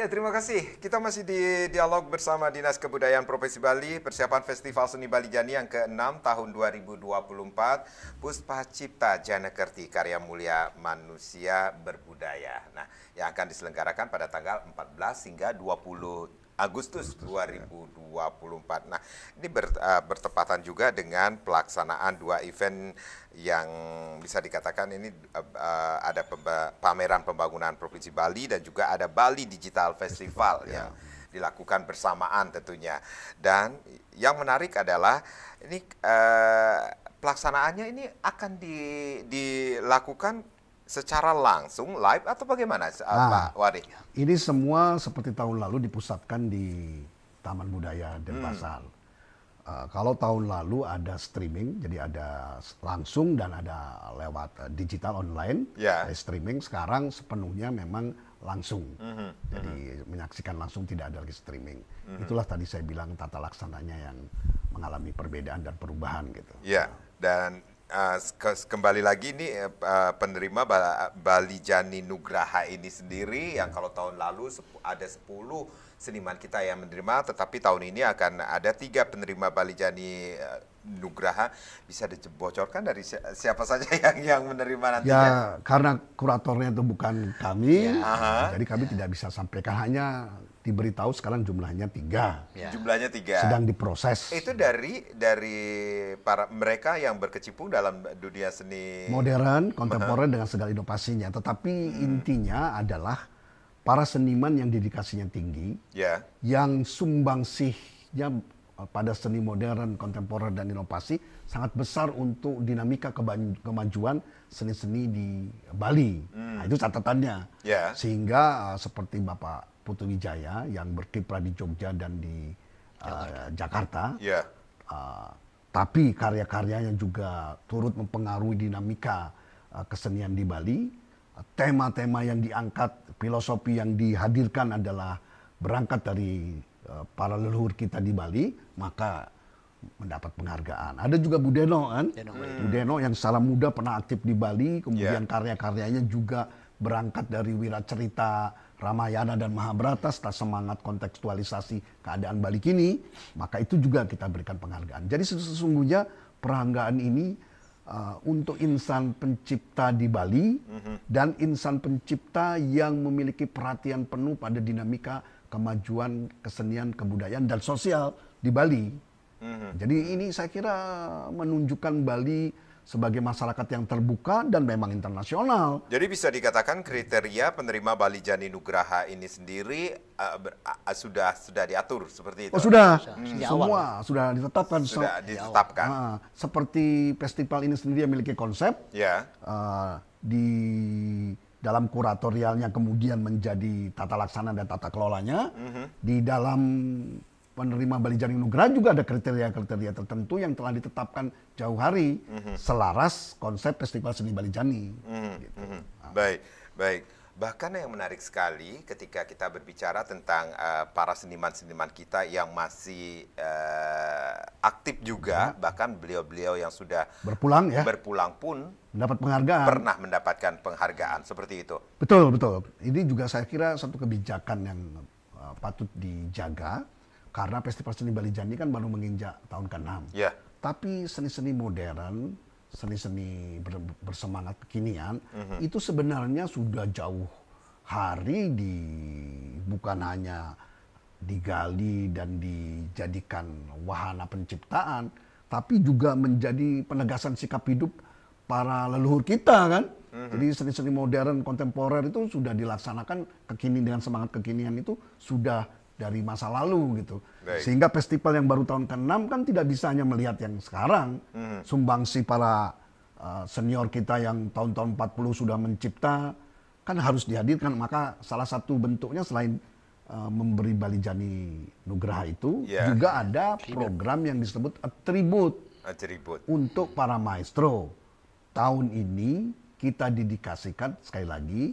Ya, terima kasih. Kita masih di dialog bersama Dinas Kebudayaan Provinsi Bali, persiapan Festival Seni Bali Jani yang ke-6 tahun 2024, Puspa Cipta Jana Kerti karya mulia manusia berbudaya. Nah, yang akan diselenggarakan pada tanggal 14 hingga 20 Agustus 2024. Nah, ini ber, uh, bertepatan juga dengan pelaksanaan dua event yang bisa dikatakan ini uh, uh, ada pemba pameran pembangunan Provinsi Bali dan juga ada Bali Digital Festival yeah. yang dilakukan bersamaan tentunya. Dan yang menarik adalah ini uh, pelaksanaannya ini akan di, dilakukan secara langsung live atau bagaimana nah, Pak Wari? Ini semua seperti tahun lalu dipusatkan di Taman Budaya Denpasar. Hmm. Uh, kalau tahun lalu ada streaming, jadi ada langsung dan ada lewat uh, digital online yeah. uh, streaming. Sekarang sepenuhnya memang langsung, mm -hmm. jadi mm -hmm. menyaksikan langsung tidak ada lagi streaming. Mm -hmm. Itulah tadi saya bilang tata laksananya yang mengalami perbedaan dan perubahan gitu. Iya, yeah. dan Ah, kembali lagi ini uh, eh, ah, penerima Bali Jani Nugraha ini sendiri yang kalau tahun lalu ada 10 seniman kita yang menerima tetapi tahun ini akan ada tiga penerima Bali Jani uh, Nugraha bisa dibocorkan dari siapa saja yang yang menerima nanti Ya, karena kuratornya itu bukan kami, ya. jadi kami ya. tidak bisa sampaikan hanya diberitahu sekarang jumlahnya tiga. Ya. Jumlahnya tiga. Sedang diproses. Itu dari dari para mereka yang berkecimpung dalam dunia seni modern, kontemporer dengan segala inovasinya. Tetapi hmm. intinya adalah para seniman yang dedikasinya tinggi, ya. yang sumbangsihnya pada seni modern, kontemporer dan inovasi sangat besar untuk dinamika kemajuan seni-seni di Bali. Hmm. Nah, itu catatannya. Yeah. Sehingga uh, seperti Bapak Putu Wijaya yang berkiprah di Jogja dan di uh, Jakarta. Yeah. Uh, tapi karya-karyanya juga turut mempengaruhi dinamika uh, kesenian di Bali. Uh, tema-tema uh, yang diangkat, filosofi yang dihadirkan adalah berangkat dari uh, para leluhur kita di Bali, maka mendapat penghargaan. Ada juga Budeno kan? Hmm. Budeno yang secara muda pernah aktif di Bali, kemudian yeah. karya-karyanya juga berangkat dari wiracerita Ramayana dan Mahabharata serta semangat kontekstualisasi keadaan Bali kini, maka itu juga kita berikan penghargaan. Jadi sesungguhnya peranggaan ini uh, untuk insan pencipta di Bali mhm. dan insan pencipta yang memiliki perhatian penuh pada dinamika kemajuan kesenian, kebudayaan dan sosial di Bali. Mhm. Jadi ini saya kira menunjukkan Bali sebagai masyarakat yang terbuka dan memang internasional. Jadi bisa dikatakan kriteria penerima Bali Jani Nugraha ini sendiri uh, ber, uh, sudah sudah diatur seperti itu. Oh sudah, hmm. semua sudah ditetapkan. Sudah ditetapkan. Nah, seperti festival ini sendiri yang memiliki konsep. Ya. Uh, di dalam kuratorialnya kemudian menjadi tata laksana dan tata kelolanya. Mm -hmm. Di dalam penerima Bali Jaring Nugra juga ada kriteria-kriteria tertentu yang telah ditetapkan jauh hari mm-hmm. selaras konsep festival seni Balijani. Mm-hmm. Gitu. Mm-hmm. Baik, baik. Bahkan yang menarik sekali ketika kita berbicara tentang uh, para seniman-seniman kita yang masih uh, aktif juga, ya. bahkan beliau-beliau yang sudah berpulang ya, berpulang pun mendapat penghargaan, pernah mendapatkan penghargaan seperti itu. Betul betul. Ini juga saya kira satu kebijakan yang uh, patut dijaga karena Festival Seni Bali Jani kan baru menginjak tahun ke-6. Yeah. Tapi seni-seni modern, seni-seni ber bersemangat kekinian, mm -hmm. itu sebenarnya sudah jauh hari di bukan hanya digali dan dijadikan wahana penciptaan, tapi juga menjadi penegasan sikap hidup para leluhur kita kan. Mm-hmm. Jadi seni-seni modern kontemporer itu sudah dilaksanakan kekinian dengan semangat kekinian itu sudah dari masa lalu gitu. Baik. Sehingga festival yang baru tahun ke-6 kan tidak bisa hanya melihat yang sekarang. Hmm. Sumbangsi para uh, senior kita yang tahun-tahun 40 sudah mencipta kan harus dihadirkan. Maka salah satu bentuknya selain uh, memberi Jani Nugraha itu yeah. juga ada program yang disebut atribut. Atribut. Untuk para maestro. Tahun ini kita didikasikan sekali lagi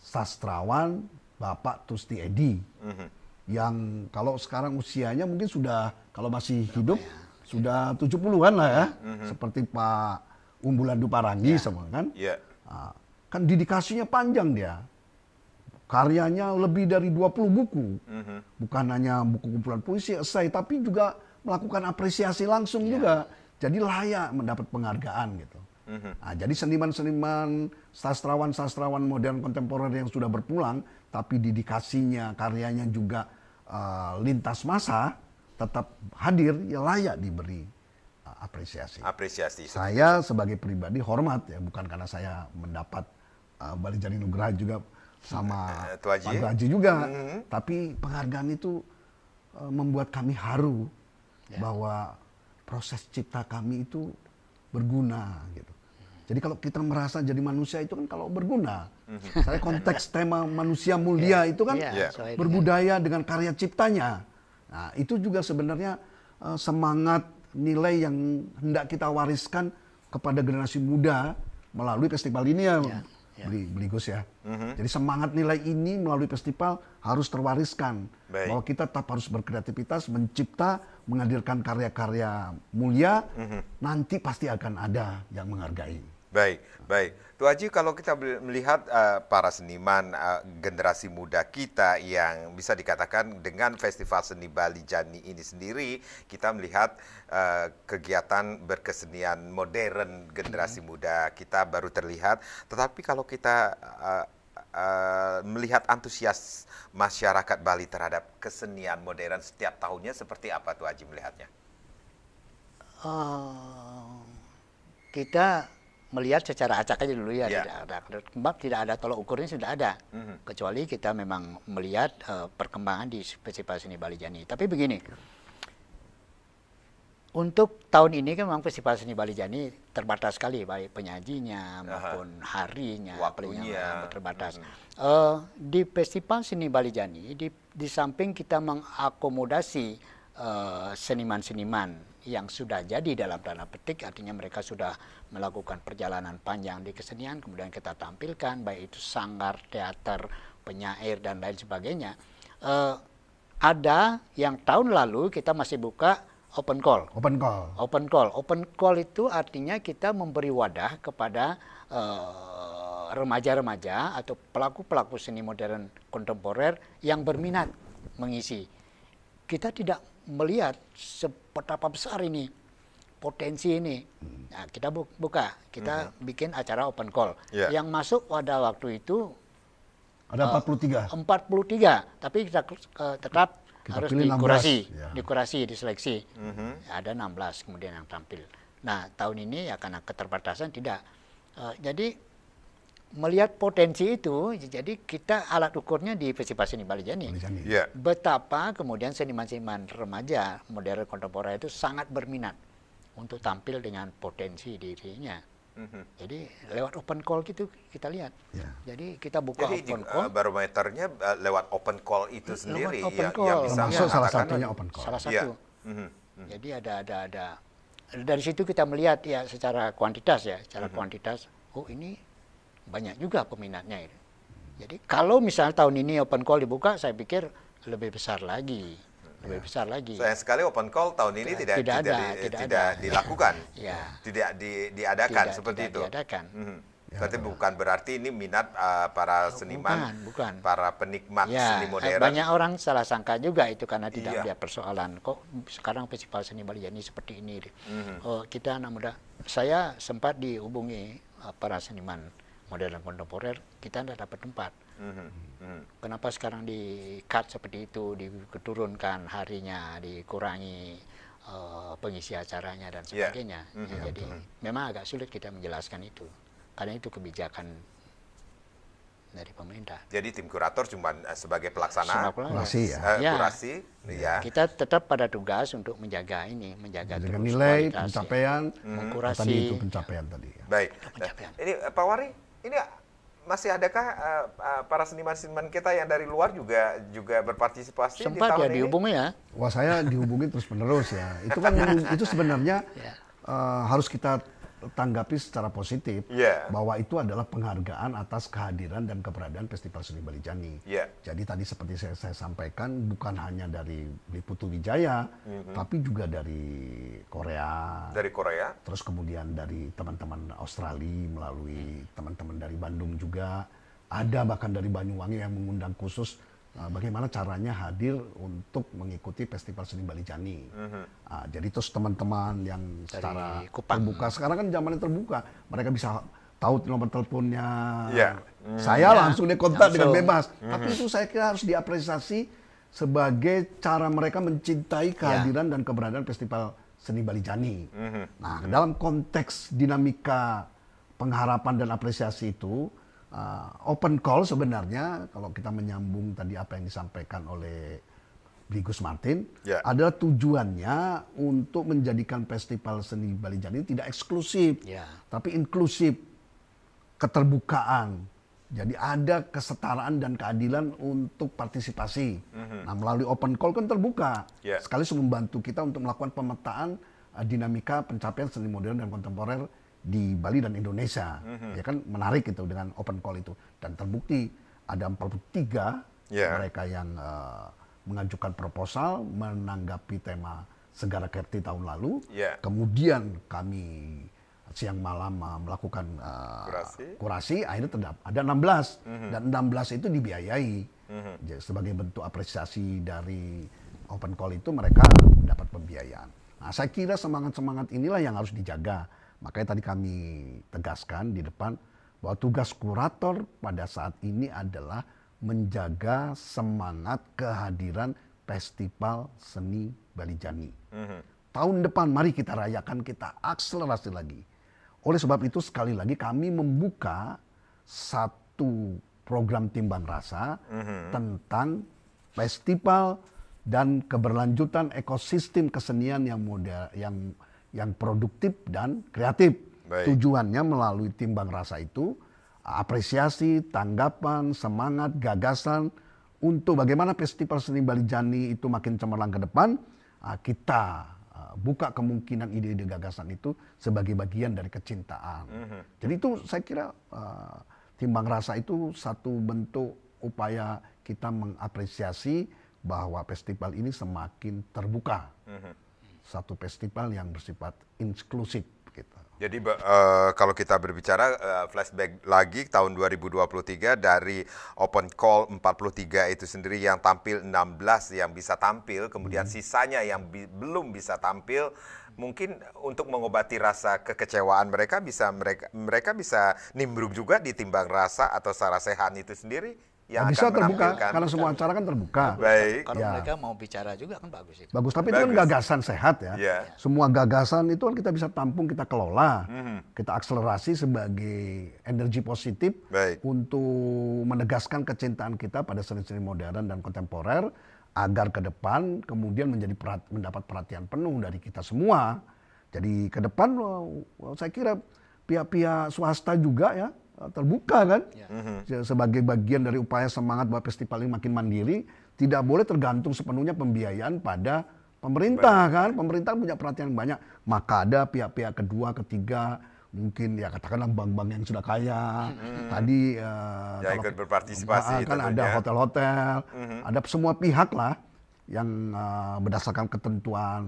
sastrawan Bapak Tusti Edi. Mm -hmm yang kalau sekarang usianya mungkin sudah kalau masih hidup ya? sudah 70-an lah ya. Mm-hmm. Seperti Pak Umbulan Duparangi ya. semua kan. Ya. Nah, kan dedikasinya panjang dia. Karyanya lebih dari 20 buku. Mm-hmm. Bukan hanya buku kumpulan puisi, esai, tapi juga melakukan apresiasi langsung ya. juga. Jadi layak mendapat penghargaan gitu. Mm-hmm. Nah, jadi seniman-seniman, sastrawan-sastrawan modern kontemporer yang sudah berpulang, tapi dedikasinya karyanya juga Eh, lintas masa tetap hadir ya layak diberi uh, apresiasi. Apresiasi. Saya sebagai pribadi hormat ya bukan karena saya mendapat uh, eh, Jani Nugraha juga sama Pak Haji juga, mm -hmm. tapi penghargaan itu uh, membuat kami haru yeah. bahwa proses cipta kami itu berguna gitu. Jadi kalau kita merasa jadi manusia itu kan kalau berguna, Mm-hmm. Saya konteks tema manusia mulia yeah. itu kan yeah. Iya. berbudaya dengan karya ciptanya. Nah, itu juga sebenarnya uh, semangat nilai yang hendak kita wariskan kepada generasi muda melalui festival ini ya, yeah. Iya. Beli, beli Gus ya. Mm-hmm. Jadi semangat nilai ini melalui festival harus terwariskan Baik. bahwa kita tetap harus berkreativitas, mencipta, menghadirkan karya-karya mulia. Mm-hmm. Nanti pasti akan ada yang menghargai. Baik, baik. Tu Haji, kalau kita melihat uh, para seniman uh, generasi muda kita yang bisa dikatakan dengan Festival Seni Bali Jani ini sendiri, kita melihat uh, kegiatan berkesenian modern generasi hmm. muda kita baru terlihat. Tetapi kalau kita uh, Uh, melihat antusias masyarakat Bali terhadap kesenian modern setiap tahunnya seperti apa tuh Haji melihatnya? Uh, kita melihat secara acak aja dulu ya, yeah. tidak ada kembang, tidak ada tolok ukurnya sudah ada, mm-hmm. kecuali kita memang melihat uh, perkembangan di festival seni Bali Jani. Tapi begini, untuk tahun ini kan memang festival seni Bali Jani terbatas sekali baik penyajinya maupun harinya, waktunya terbatas. Mm hmm. Uh, di festival seni Bali Jani di, di samping kita mengakomodasi uh, eh, seniman -seniman yang sudah jadi dalam tanda petik artinya mereka sudah melakukan perjalanan panjang di kesenian kemudian kita tampilkan baik itu sanggar teater penyair dan lain sebagainya uh, ada yang tahun lalu kita masih buka open call open call open call open call itu artinya kita memberi wadah kepada eh, remaja-remaja uh, atau pelaku-pelaku seni modern kontemporer yang berminat mengisi kita tidak melihat seberapa besar ini potensi ini. Hmm. Nah, kita buka, kita -hmm. bikin acara open call. Yeah. Yang masuk pada waktu itu ada 43. Uh, 43, tapi kita uh, tetap kita harus dikurasi, ya. dikurasi, diseleksi. Mm -hmm. Ada 16 kemudian yang tampil. Nah, tahun ini ya karena keterbatasan tidak. Uh, jadi melihat potensi itu, jadi kita alat ukurnya di Festival Seni Bali Jani. Yeah. Betapa kemudian seniman-seniman remaja modern kontemporer itu sangat berminat untuk tampil dengan potensi dirinya. Mm-hmm. Jadi lewat open call gitu kita lihat. Yeah. Jadi kita buka Jadi, open eh, call. Uh, barometernya uh, lewat open call itu lewat sendiri. Open ya, call. yang bisa ya. salah satunya open call. Salah iya. satu. Yeah. Mm-hmm. Mhm. Jadi ada ada ada dari situ kita melihat ya secara kuantitas ya, secara mm-hmm. kuantitas. Oh ini banyak juga peminatnya itu. Jadi kalau misalnya tahun ini open call dibuka, saya pikir lebih besar lagi, lebih ya. besar lagi. Sayang sekali open call tahun ini tidak tidak tidak, ada, di, tidak, tidak ada. dilakukan, ya. tidak di, diadakan tidak, seperti tidak itu. Diadakan. Mm -hmm. Ya. Tapi bukan berarti ini minat uh, para seniman, bukan, bukan. para penikmat ya, seni modern. Banyak orang salah sangka juga itu karena tidak iya. persoalan. Kok sekarang festival seni Bali ini seperti ini? Mm -hmm. oh, kita anak muda, saya sempat dihubungi uh, para seniman Model modern kontemporer kita tidak dapat tempat. Mm -hmm. Kenapa sekarang di cut seperti itu, diturunkan harinya, dikurangi uh, pengisi acaranya dan sebagainya. Yeah. Mm -hmm. ya, jadi mm -hmm. memang agak sulit kita menjelaskan itu, karena itu kebijakan dari pemerintah. Jadi tim kurator cuma eh, sebagai pelaksana, kurasi ya. Uh, ya. kurasi, ya. Kita tetap pada tugas untuk menjaga ini, menjaga, menjaga nilai, kualitas, ya. pencapaian, ya. Mm-hmm. mengkurasi. Tadi itu pencapaian tadi. Ya. Baik. Pencapaian. Ini Pak Wari, ini masih adakah uh, uh, para seniman-seniman kita yang dari luar juga juga berpartisipasi Sempat di tahun ya, ini? dihubungi ya. Wah, saya dihubungi terus-menerus ya. Itu kan itu sebenarnya ya. uh, harus kita tanggapi secara positif yeah. bahwa itu adalah penghargaan atas kehadiran dan keberadaan Festival Seni Jani. Yeah. Jadi tadi seperti saya, saya sampaikan bukan hanya dari Liputu Wijaya, mm-hmm. tapi juga dari Korea. Dari Korea. Terus kemudian dari teman-teman Australia melalui mhm. teman-teman dari Bandung juga ada bahkan dari Banyuwangi yang mengundang khusus Eh, bagaimana caranya hadir untuk mengikuti Festival Seni Bali Jani. Uh-huh. uh, jadi terus teman-teman yang secara Kupang. terbuka, sekarang kan zaman yang terbuka, mereka bisa tahu nomor teleponnya. Yeah. Mm, saya iya. langsung dia kontak langsung. dengan bebas. Uh-huh. Tapi itu saya kira harus diapresiasi sebagai cara mereka mencintai iya. kehadiran yeah. dan keberadaan Festival Seni Bali Jani. Uh-huh. Nah, uh-huh. dalam konteks dinamika pengharapan dan apresiasi itu, uh, open call sebenarnya kalau kita menyambung tadi apa yang disampaikan oleh Brigus Martin yeah. adalah tujuannya untuk menjadikan festival seni Bali Jadi tidak eksklusif yeah. tapi inklusif keterbukaan jadi ada kesetaraan dan keadilan untuk partisipasi. Mm-hmm. Nah melalui open call kan terbuka, yeah. sekali membantu kita untuk melakukan pemetaan eh, dinamika pencapaian seni modern dan kontemporer di Bali dan Indonesia. Mm-hmm. Ya kan menarik itu dengan open call itu dan terbukti ada 43 yeah. mereka yang uh, mengajukan proposal menanggapi tema Segara Kerti tahun lalu. Yeah. Kemudian kami siang malam uh, melakukan uh, kurasi. kurasi akhirnya terdapat ada 16 mm-hmm. dan 16 itu dibiayai mm-hmm. sebagai bentuk apresiasi dari open call itu mereka mendapat pembiayaan. Nah, saya kira semangat-semangat inilah yang harus dijaga Makanya tadi kami tegaskan di depan bahwa tugas kurator pada saat ini adalah menjaga semangat kehadiran festival seni Bali Jani. Mm -hmm. Tahun depan mari kita rayakan, kita akselerasi lagi. Oleh sebab itu sekali lagi kami membuka satu program timbang rasa mm -hmm. tentang festival dan keberlanjutan ekosistem kesenian yang yang yang produktif dan kreatif. Baik. Tujuannya melalui timbang rasa itu apresiasi, tanggapan, semangat, gagasan untuk bagaimana festival seni Bali Jani itu makin cemerlang ke depan, ah, kita ah, buka kemungkinan ide-ide gagasan itu sebagai bagian dari kecintaan. Mm -hmm. Jadi itu saya kira uh, timbang rasa itu satu bentuk upaya kita mengapresiasi bahwa festival ini semakin terbuka. Mm -hmm satu festival yang bersifat inklusif gitu. Jadi uh, kalau kita berbicara uh, flashback lagi tahun 2023 dari open call 43 itu sendiri yang tampil 16 yang bisa tampil kemudian hmm. sisanya yang bi belum bisa tampil mungkin untuk mengobati rasa kekecewaan mereka bisa mereka mereka bisa nimbrung juga ditimbang rasa atau sarasehan itu sendiri yang bisa bisa terbuka karena semua acara kan terbuka. Baik. Kalau ya. mereka mau bicara juga kan bagus itu. Bagus, tapi bagus. itu kan gagasan sehat ya. ya. Semua gagasan itu kan kita bisa tampung, kita kelola, hmm kita akselerasi sebagai energi positif Baik. untuk menegaskan kecintaan kita pada seni-seni modern dan kontemporer agar ke depan kemudian menjadi perhat- mendapat perhatian penuh dari kita semua. Jadi ke depan saya kira pihak-pihak swasta juga ya terbuka kan yeah. Ya. Mhm. sebagai bagian dari upaya semangat bahwa festival ini makin mandiri tidak boleh tergantung sepenuhnya pembiayaan pada pemerintah Baik. kan pemerintah punya perhatian banyak maka ada pihak-pihak kedua ketiga mungkin ya katakanlah bank-bank yang sudah kaya hmm. tadi uh, ya, kalau, ikut berpartisipasi ah, ah, kan tentunya. ada hotel-hotel hmm. ada semua pihak lah yang uh, berdasarkan ketentuan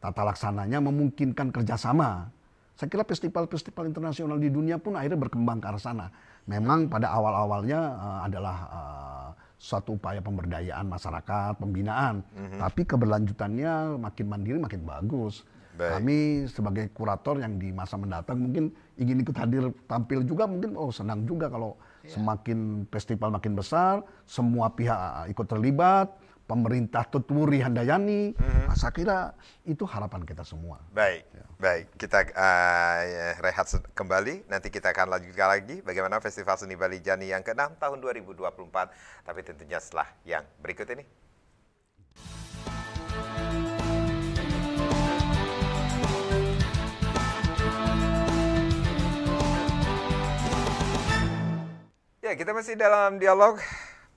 tata laksananya memungkinkan kerjasama saya kira festival-festival internasional di dunia pun akhirnya berkembang ke arah sana. Memang pada awal-awalnya uh, adalah uh, suatu upaya pemberdayaan masyarakat, pembinaan. Mm-hmm. Tapi keberlanjutannya makin mandiri makin bagus. Baik. Kami sebagai kurator yang di masa mendatang mungkin ingin ikut hadir tampil juga mungkin oh senang juga kalau yeah. semakin festival makin besar, semua pihak eh, ikut terlibat pemerintah Tutwuri Handayani, mm-hmm. Ah, saya kira itu harapan kita semua. Baik, ya. baik. Kita uh, rehat kembali. Nanti kita akan lanjutkan lagi bagaimana Festival Seni Bali Jani yang ke-6 tahun 2024. Tapi tentunya setelah yang berikut ini. Ya, kita masih dalam dialog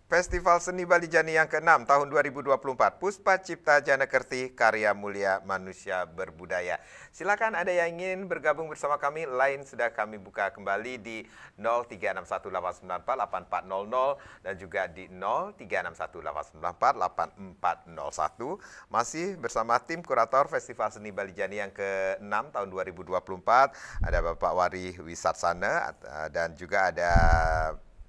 Festival Seni Bali Jani yang ke-6 tahun 2024 Puspa Cipta Jana Kerti Karya Mulia Manusia Berbudaya. Silakan ada yang ingin bergabung bersama kami, lain sudah kami buka kembali di 0361894 dan juga di 0361894 Masih bersama tim kurator Festival Seni Bali Jani yang ke-6 tahun 2024 ada Bapak Wari Wisatsana dan juga ada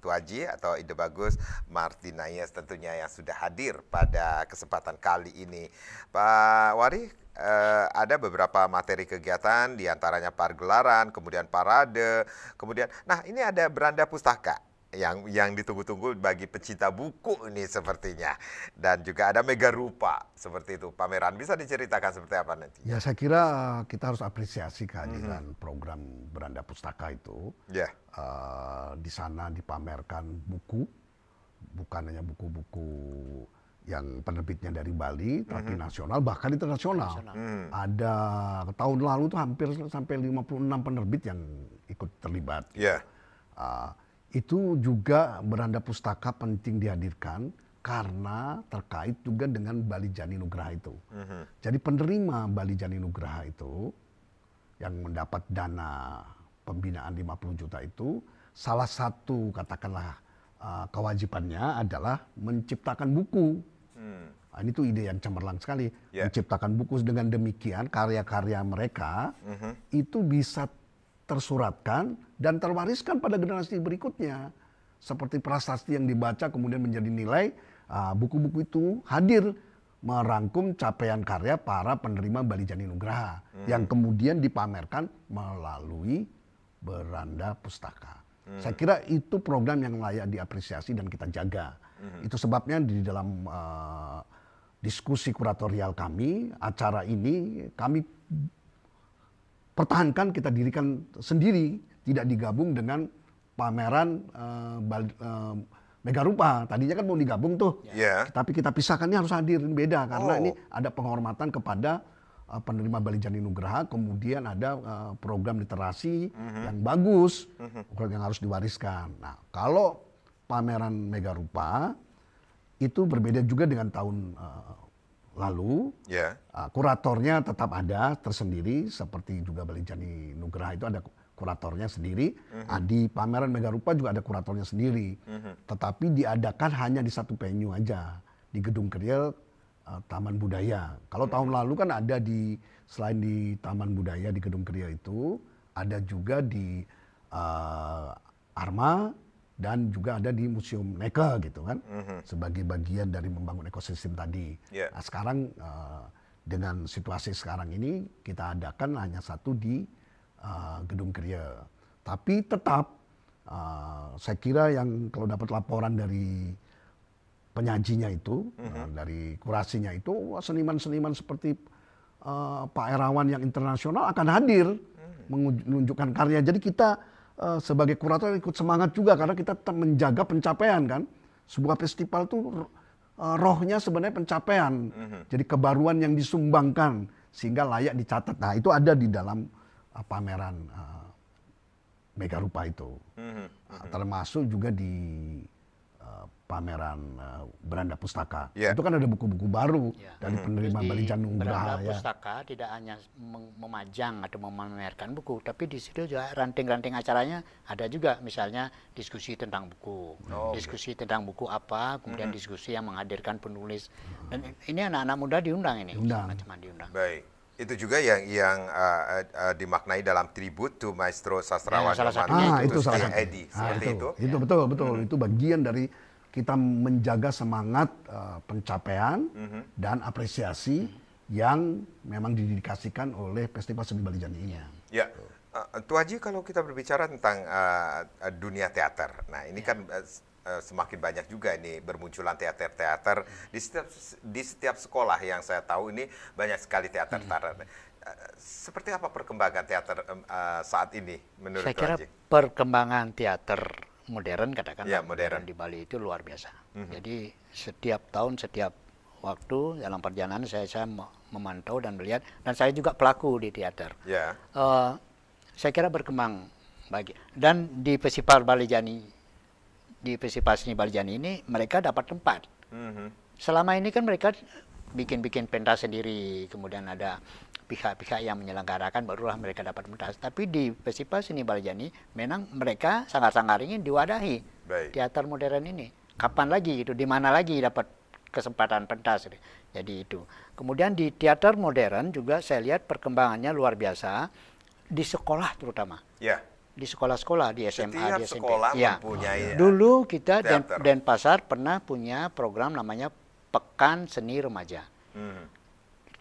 Tuaji atau ide bagus Martinayas tentunya yang sudah hadir pada kesempatan kali ini. Pak Wari, uh, ada beberapa materi kegiatan diantaranya pargelaran, kemudian parade, kemudian nah ini ada beranda pustaka yang yang ditunggu-tunggu bagi pecinta buku ini sepertinya dan juga ada mega rupa seperti itu pameran bisa diceritakan seperti apa nanti ya saya kira eh, kita harus apresiasi kehadiran mm -hmm. program beranda pustaka itu yeah. Ya. uh, di sana dipamerkan buku bukan hanya buku-buku yang penerbitnya dari Bali mm-hmm. tapi mm -hmm. nasional bahkan internasional mm. ada tahun lalu tuh hampir sampai 56 penerbit yang ikut terlibat yeah. Ya. uh, itu juga beranda pustaka penting dihadirkan karena terkait juga dengan Bali Jani Nugraha itu. Uh mhm. -huh. Jadi penerima Bali Jani Nugraha itu yang mendapat dana pembinaan 50 juta itu salah satu katakanlah uh, kewajibannya adalah menciptakan buku. Hmm. Nah, ini tuh ide yang cemerlang sekali. Yeah. Menciptakan buku dengan demikian karya-karya mereka uh mhm. -huh. itu bisa tersuratkan dan terwariskan pada generasi berikutnya. Seperti prasasti yang dibaca kemudian menjadi nilai, ah, buku-buku itu hadir merangkum capaian karya para penerima Bali Jani Nugraha hmm. yang kemudian dipamerkan melalui beranda pustaka. Hmm. Saya kira itu program yang layak diapresiasi dan kita jaga. Hmm. Itu sebabnya di dalam uh, diskusi kuratorial kami, acara ini kami pertahankan kita dirikan sendiri, tidak digabung dengan pameran uh, uh, mega rupa. Tadinya kan mau digabung tuh, yeah. Ya. tapi kita pisahkan ini harus hadir ini beda karena oh. ini ada penghormatan kepada uh, penerima Jani Nugraha, kemudian ada uh, program literasi mm-hmm. yang bagus mm-hmm. yang harus diwariskan. Nah, kalau pameran mega rupa itu berbeda juga dengan tahun uh, lalu. Yeah. Uh, kuratornya tetap ada tersendiri seperti juga Balijani Nugraha itu ada kuratornya sendiri. Mm -hmm. Di pameran Rupa juga ada kuratornya sendiri. Mm -hmm. Tetapi diadakan hanya di satu venue aja di Gedung Kriel uh, Taman Budaya. Kalau mm -hmm. tahun lalu kan ada di selain di Taman Budaya di Gedung Kriel itu ada juga di uh, Arma dan juga ada di museum Neke gitu kan mm-hmm. sebagai bagian dari membangun ekosistem tadi. Yeah. Nah, sekarang uh, dengan situasi sekarang ini kita adakan hanya satu di uh, gedung Kriya. tapi tetap uh, saya kira yang kalau dapat laporan dari penyajinya itu mm-hmm. uh, dari kurasinya itu seniman-seniman seperti uh, Pak Erawan yang internasional akan hadir mm-hmm. menunjukkan karya. Jadi kita Eh, sebagai kurator ikut semangat juga karena kita tetap menjaga pencapaian kan. Sebuah festival tuh eh, rohnya sebenarnya pencapaian. Mhm. Jadi kebaruan yang disumbangkan sehingga layak dicatat. Nah, itu ada di dalam uh, pameran uh, Mega Rupa itu. mm Termasuk juga di pameran uh, beranda pustaka. Yeah. Itu kan ada buku-buku baru yeah. dari hmm. penerima hmm. Balijan Beranda ya. pustaka tidak hanya memajang atau memamerkan buku, tapi di situ juga ranting-ranting acaranya ada juga misalnya diskusi tentang buku, oh, iya. diskusi okay. tentang buku apa, kemudian hmm. diskusi yang menghadirkan penulis. Hmm. Dan ini anak-anak muda diundang ini, diundang. macam diundang. Baik itu juga yang yang uh, uh, dimaknai dalam tribut to maestro sastrawan ya, salah satunya ah, itu, salah satu. Edi ah, itu. Itu, ah, itu ya. betul betul -hmm. itu bagian dari kita menjaga semangat uh, pencapaian mm -hmm. dan apresiasi yang memang didedikasikan oleh Festival Seni Bali Jani ini. Ya. Uh, Tuh Haji, kalau kita berbicara tentang uh, dunia teater, nah ini yeah. kan uh, semakin banyak juga ini bermunculan teater-teater di setiap di setiap sekolah yang saya tahu ini banyak sekali teater-teater. Hmm seperti apa perkembangan teater uh, saat ini menurut Saya kira Haji? perkembangan teater modern katakan ya, modern. di Bali itu luar biasa. Mm -hmm. Jadi setiap tahun setiap waktu dalam perjalanan saya saya memantau dan melihat dan saya juga pelaku di teater. Yeah. Ya. Uh, saya kira berkembang bagi dan di festival Bali Jani di festival seni Bali Jani ini mereka dapat tempat. Mm -hmm. Selama ini kan mereka bikin-bikin pentas sendiri, kemudian ada pihak-pihak yang menyelenggarakan barulah mereka dapat pentas. Tapi di Festival Seni Baljani memang mereka sangat-sangat ingin diwadahi Baik. teater modern ini. Kapan lagi itu di mana lagi dapat kesempatan pentas. Jadi itu. Kemudian di teater modern juga saya lihat perkembangannya luar biasa di sekolah terutama. Ya. di sekolah-sekolah di SMA Setiap di SMP. ya. ya. dulu kita Den, pasar pernah punya program namanya Pekan Seni Remaja. Hmm.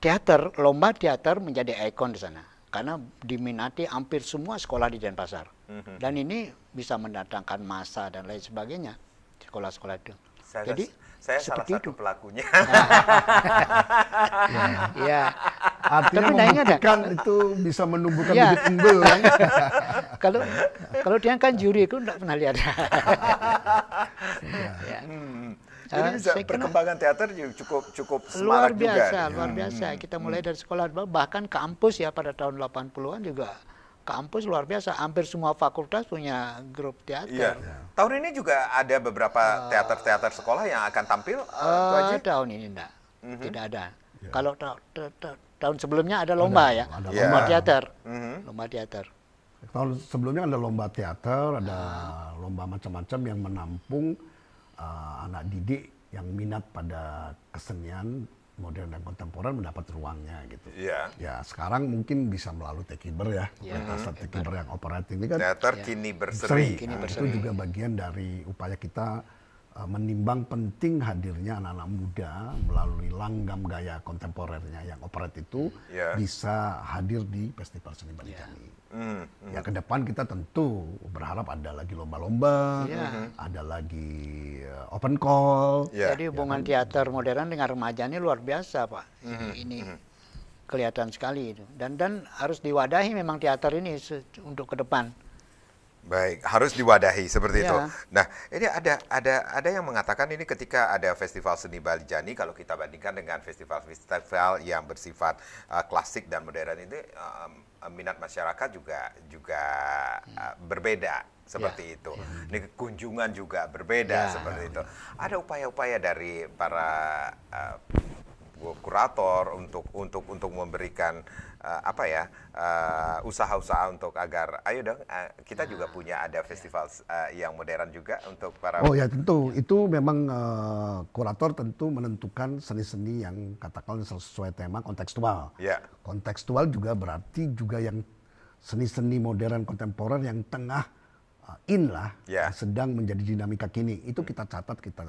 Teater, lomba teater menjadi ikon di sana karena diminati hampir semua sekolah di Denpasar. Hmm. Dan ini bisa mendatangkan masa dan lain sebagainya sekolah-sekolah itu. Saya, Jadi saya seperti salah satu itu. pelakunya. ya. ya. Artinya ada. Nah, ya? itu bisa menumbuhkan ya. bibit unggul. Kan? kalau kalau dia kan juri itu tidak pernah lihat. ya. ya. Hmm. Jadi uh, bisa perkembangan kena, teater juga cukup cukup luar biasa, juga. luar hmm, biasa. Hmm. Kita hmm. mulai dari sekolah bahkan kampus ya pada tahun 80-an juga kampus luar biasa. Hampir semua fakultas punya grup teater. Iya. Tahun ini juga ada beberapa eh, teater-teater uh, sekolah yang akan tampil. Uh, uh, tahun ini enggak. uh hmm. -huh. Tidak ada. Yeah. Kalau ta ta ta tahun sebelumnya ada lomba ada, ya. Ada yeah. lomba teater. Lomba teater. Tahun sebelumnya ada lomba teater, ada uh. lomba macam-macam yang menampung uh, anak didik yang minat pada kesenian modern dan kontemporer mendapat ruangnya gitu. Iya. Yeah. Ya sekarang mungkin bisa melalui tekiber ya, yeah. Iya. tekiber yang operatif ini kan. Teater kini iya. berseri. Seri. Nah, kini berseri. itu juga bagian dari upaya kita Eh, menimbang penting hadirnya anak-anak muda melalui langgam gaya kontemporernya yang operet itu yeah. bisa hadir di festival seni Bali yeah. kami. Mm, mm. Ya ke depan kita tentu berharap ada lagi lomba-lomba, yeah. ada lagi uh, open call. Yeah. Jadi hubungan ya, teater modern dengan remaja ini luar biasa pak. Mm Ini mm kelihatan sekali itu. Dan dan harus diwadahi memang teater ini untuk ke depan Baik, harus diwadahi seperti yeah. itu. Iya. Nah, ini ada ada ada yang mengatakan ini ketika ada festival seni Bali Jani kalau kita bandingkan dengan festival-festival yang bersifat uh, klasik dan modern itu uh, eh, minat masyarakat juga juga uh, berbeda seperti yeah. itu. Iya. Ini kunjungan juga berbeda yeah. seperti itu. Ada upaya-upaya dari para uh, kurator untuk untuk untuk memberikan uh, apa ya uh, usaha-usaha untuk agar ayo dong uh, kita juga ah, punya ada iya. festival uh, yang modern juga untuk para oh ya tentu iya. itu memang uh, kurator tentu menentukan seni-seni yang katakan sesuai tema kontekstual ya. kontekstual juga berarti juga yang seni-seni modern kontemporer yang tengah uh, in lah ya. sedang menjadi dinamika kini itu hmm. kita catat kita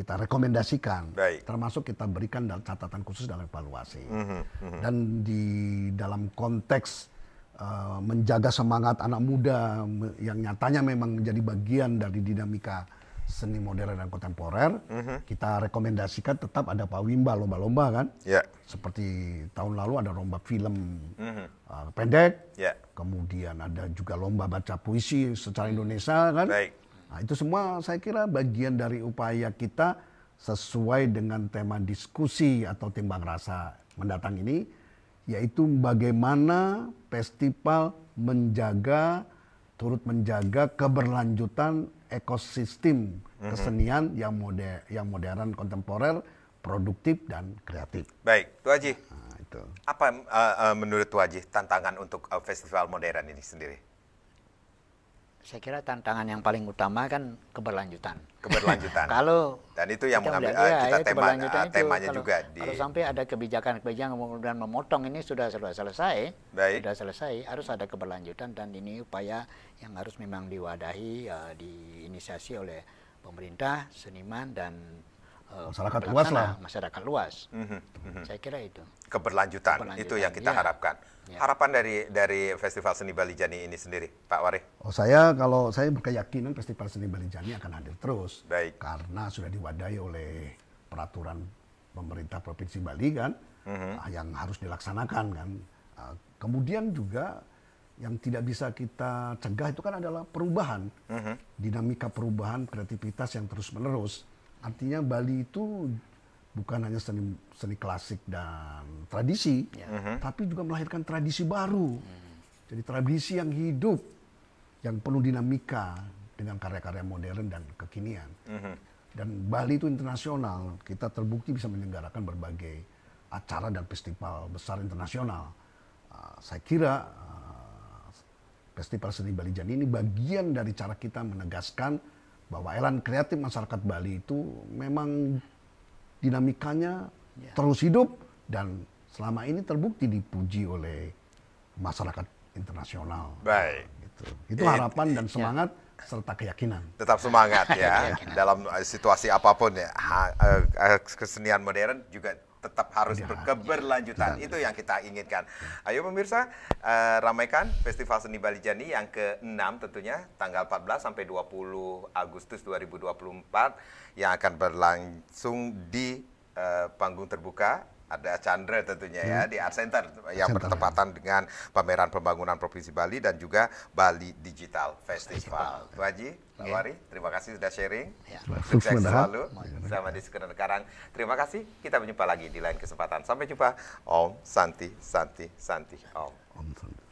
kita rekomendasikan, Baik. termasuk kita berikan catatan khusus dalam evaluasi. Mm -hmm. Dan di dalam konteks uh, menjaga semangat anak muda yang nyatanya memang menjadi bagian dari dinamika seni modern dan kontemporer, mm -hmm. kita rekomendasikan tetap ada pak Wimba lomba-lomba kan, yeah. seperti tahun lalu ada lomba film mm -hmm. uh, pendek, yeah. kemudian ada juga lomba baca puisi secara Indonesia kan. Baik Nah, itu semua saya kira bagian dari upaya kita sesuai dengan tema diskusi atau timbang rasa mendatang ini, yaitu bagaimana festival menjaga turut menjaga keberlanjutan ekosistem mhm. kesenian mm -hmm. yang moder yang modern kontemporer produktif dan kreatif. Baik, Haji. Nah, itu. Apa uh, uh, menurut Haji tantangan untuk uh, festival modern ini sendiri? saya kira tantangan yang paling utama kan keberlanjutan. Keberlanjutan. kalau dan itu yang kita mengambil melihat, uh, kita ya, tema, uh, temanya kalau, juga kalau, di kalau sampai ada kebijakan-kebijakan kemudian memotong ini sudah sudah selesai, Baik. sudah selesai harus ada keberlanjutan dan ini upaya yang harus memang diwadahi uh, diinisiasi oleh pemerintah, seniman dan eh, masyarakat luas lah masyarakat luas -hmm. saya kira itu keberlanjutan, keberlanjutan itu yang kita ya. harapkan Ya. Harapan dari dari Festival Seni Bali Jani ini sendiri, Pak Wari? Oh, saya kalau saya berkeyakinan Festival Seni Bali Jani akan hadir terus. Baik. Karena sudah diwadahi oleh peraturan pemerintah Provinsi Bali kan, mm -hmm. yang harus dilaksanakan kan. Ah, kemudian juga yang tidak bisa kita cegah itu kan adalah perubahan, mm -hmm. dinamika perubahan, kreativitas yang terus menerus. Artinya Bali itu bukan hanya seni seni klasik dan tradisi, ya. uh mm-hmm. -huh. tapi juga melahirkan tradisi baru. Hmm. Jadi tradisi yang hidup, yang penuh dinamika dengan karya-karya modern dan kekinian. Uh mm-hmm. -huh. Dan Bali itu internasional, kita terbukti bisa menyelenggarakan berbagai acara dan festival besar internasional. Uh, saya kira uh, festival seni Bali Jani ini bagian dari cara kita menegaskan bahwa elan kreatif masyarakat Bali itu memang dinamikanya yeah. terus hidup dan selama ini terbukti dipuji oleh masyarakat internasional. Baik. Gitu. Itu harapan dan ya. semangat yeah. serta keyakinan. Tetap semangat ya, ya dalam situasi apapun ya. Ha, eh, eh, kesenian modern juga tetap harus ya, berkeberlanjutan. Ya, Itu yang kita inginkan. Ayo pemirsa, uh, ramaikan Festival Seni Bali Jani yang ke-6 tentunya tanggal 14 sampai 20 Agustus 2024 yang akan berlangsung di uh, panggung terbuka ada Chandra tentunya ya di Art Center yang Center. bertepatan ya. dengan pameran pembangunan Provinsi Bali dan juga Bali Digital Festival. Bu Haji, Pak ya. Wari, terima kasih sudah sharing. Ya. Sukses selalu sama di Sekarang Karang. Terima kasih. Kita berjumpa lagi di lain kesempatan. Sampai jumpa. Om Santi Santi Santi Om. Om Santi.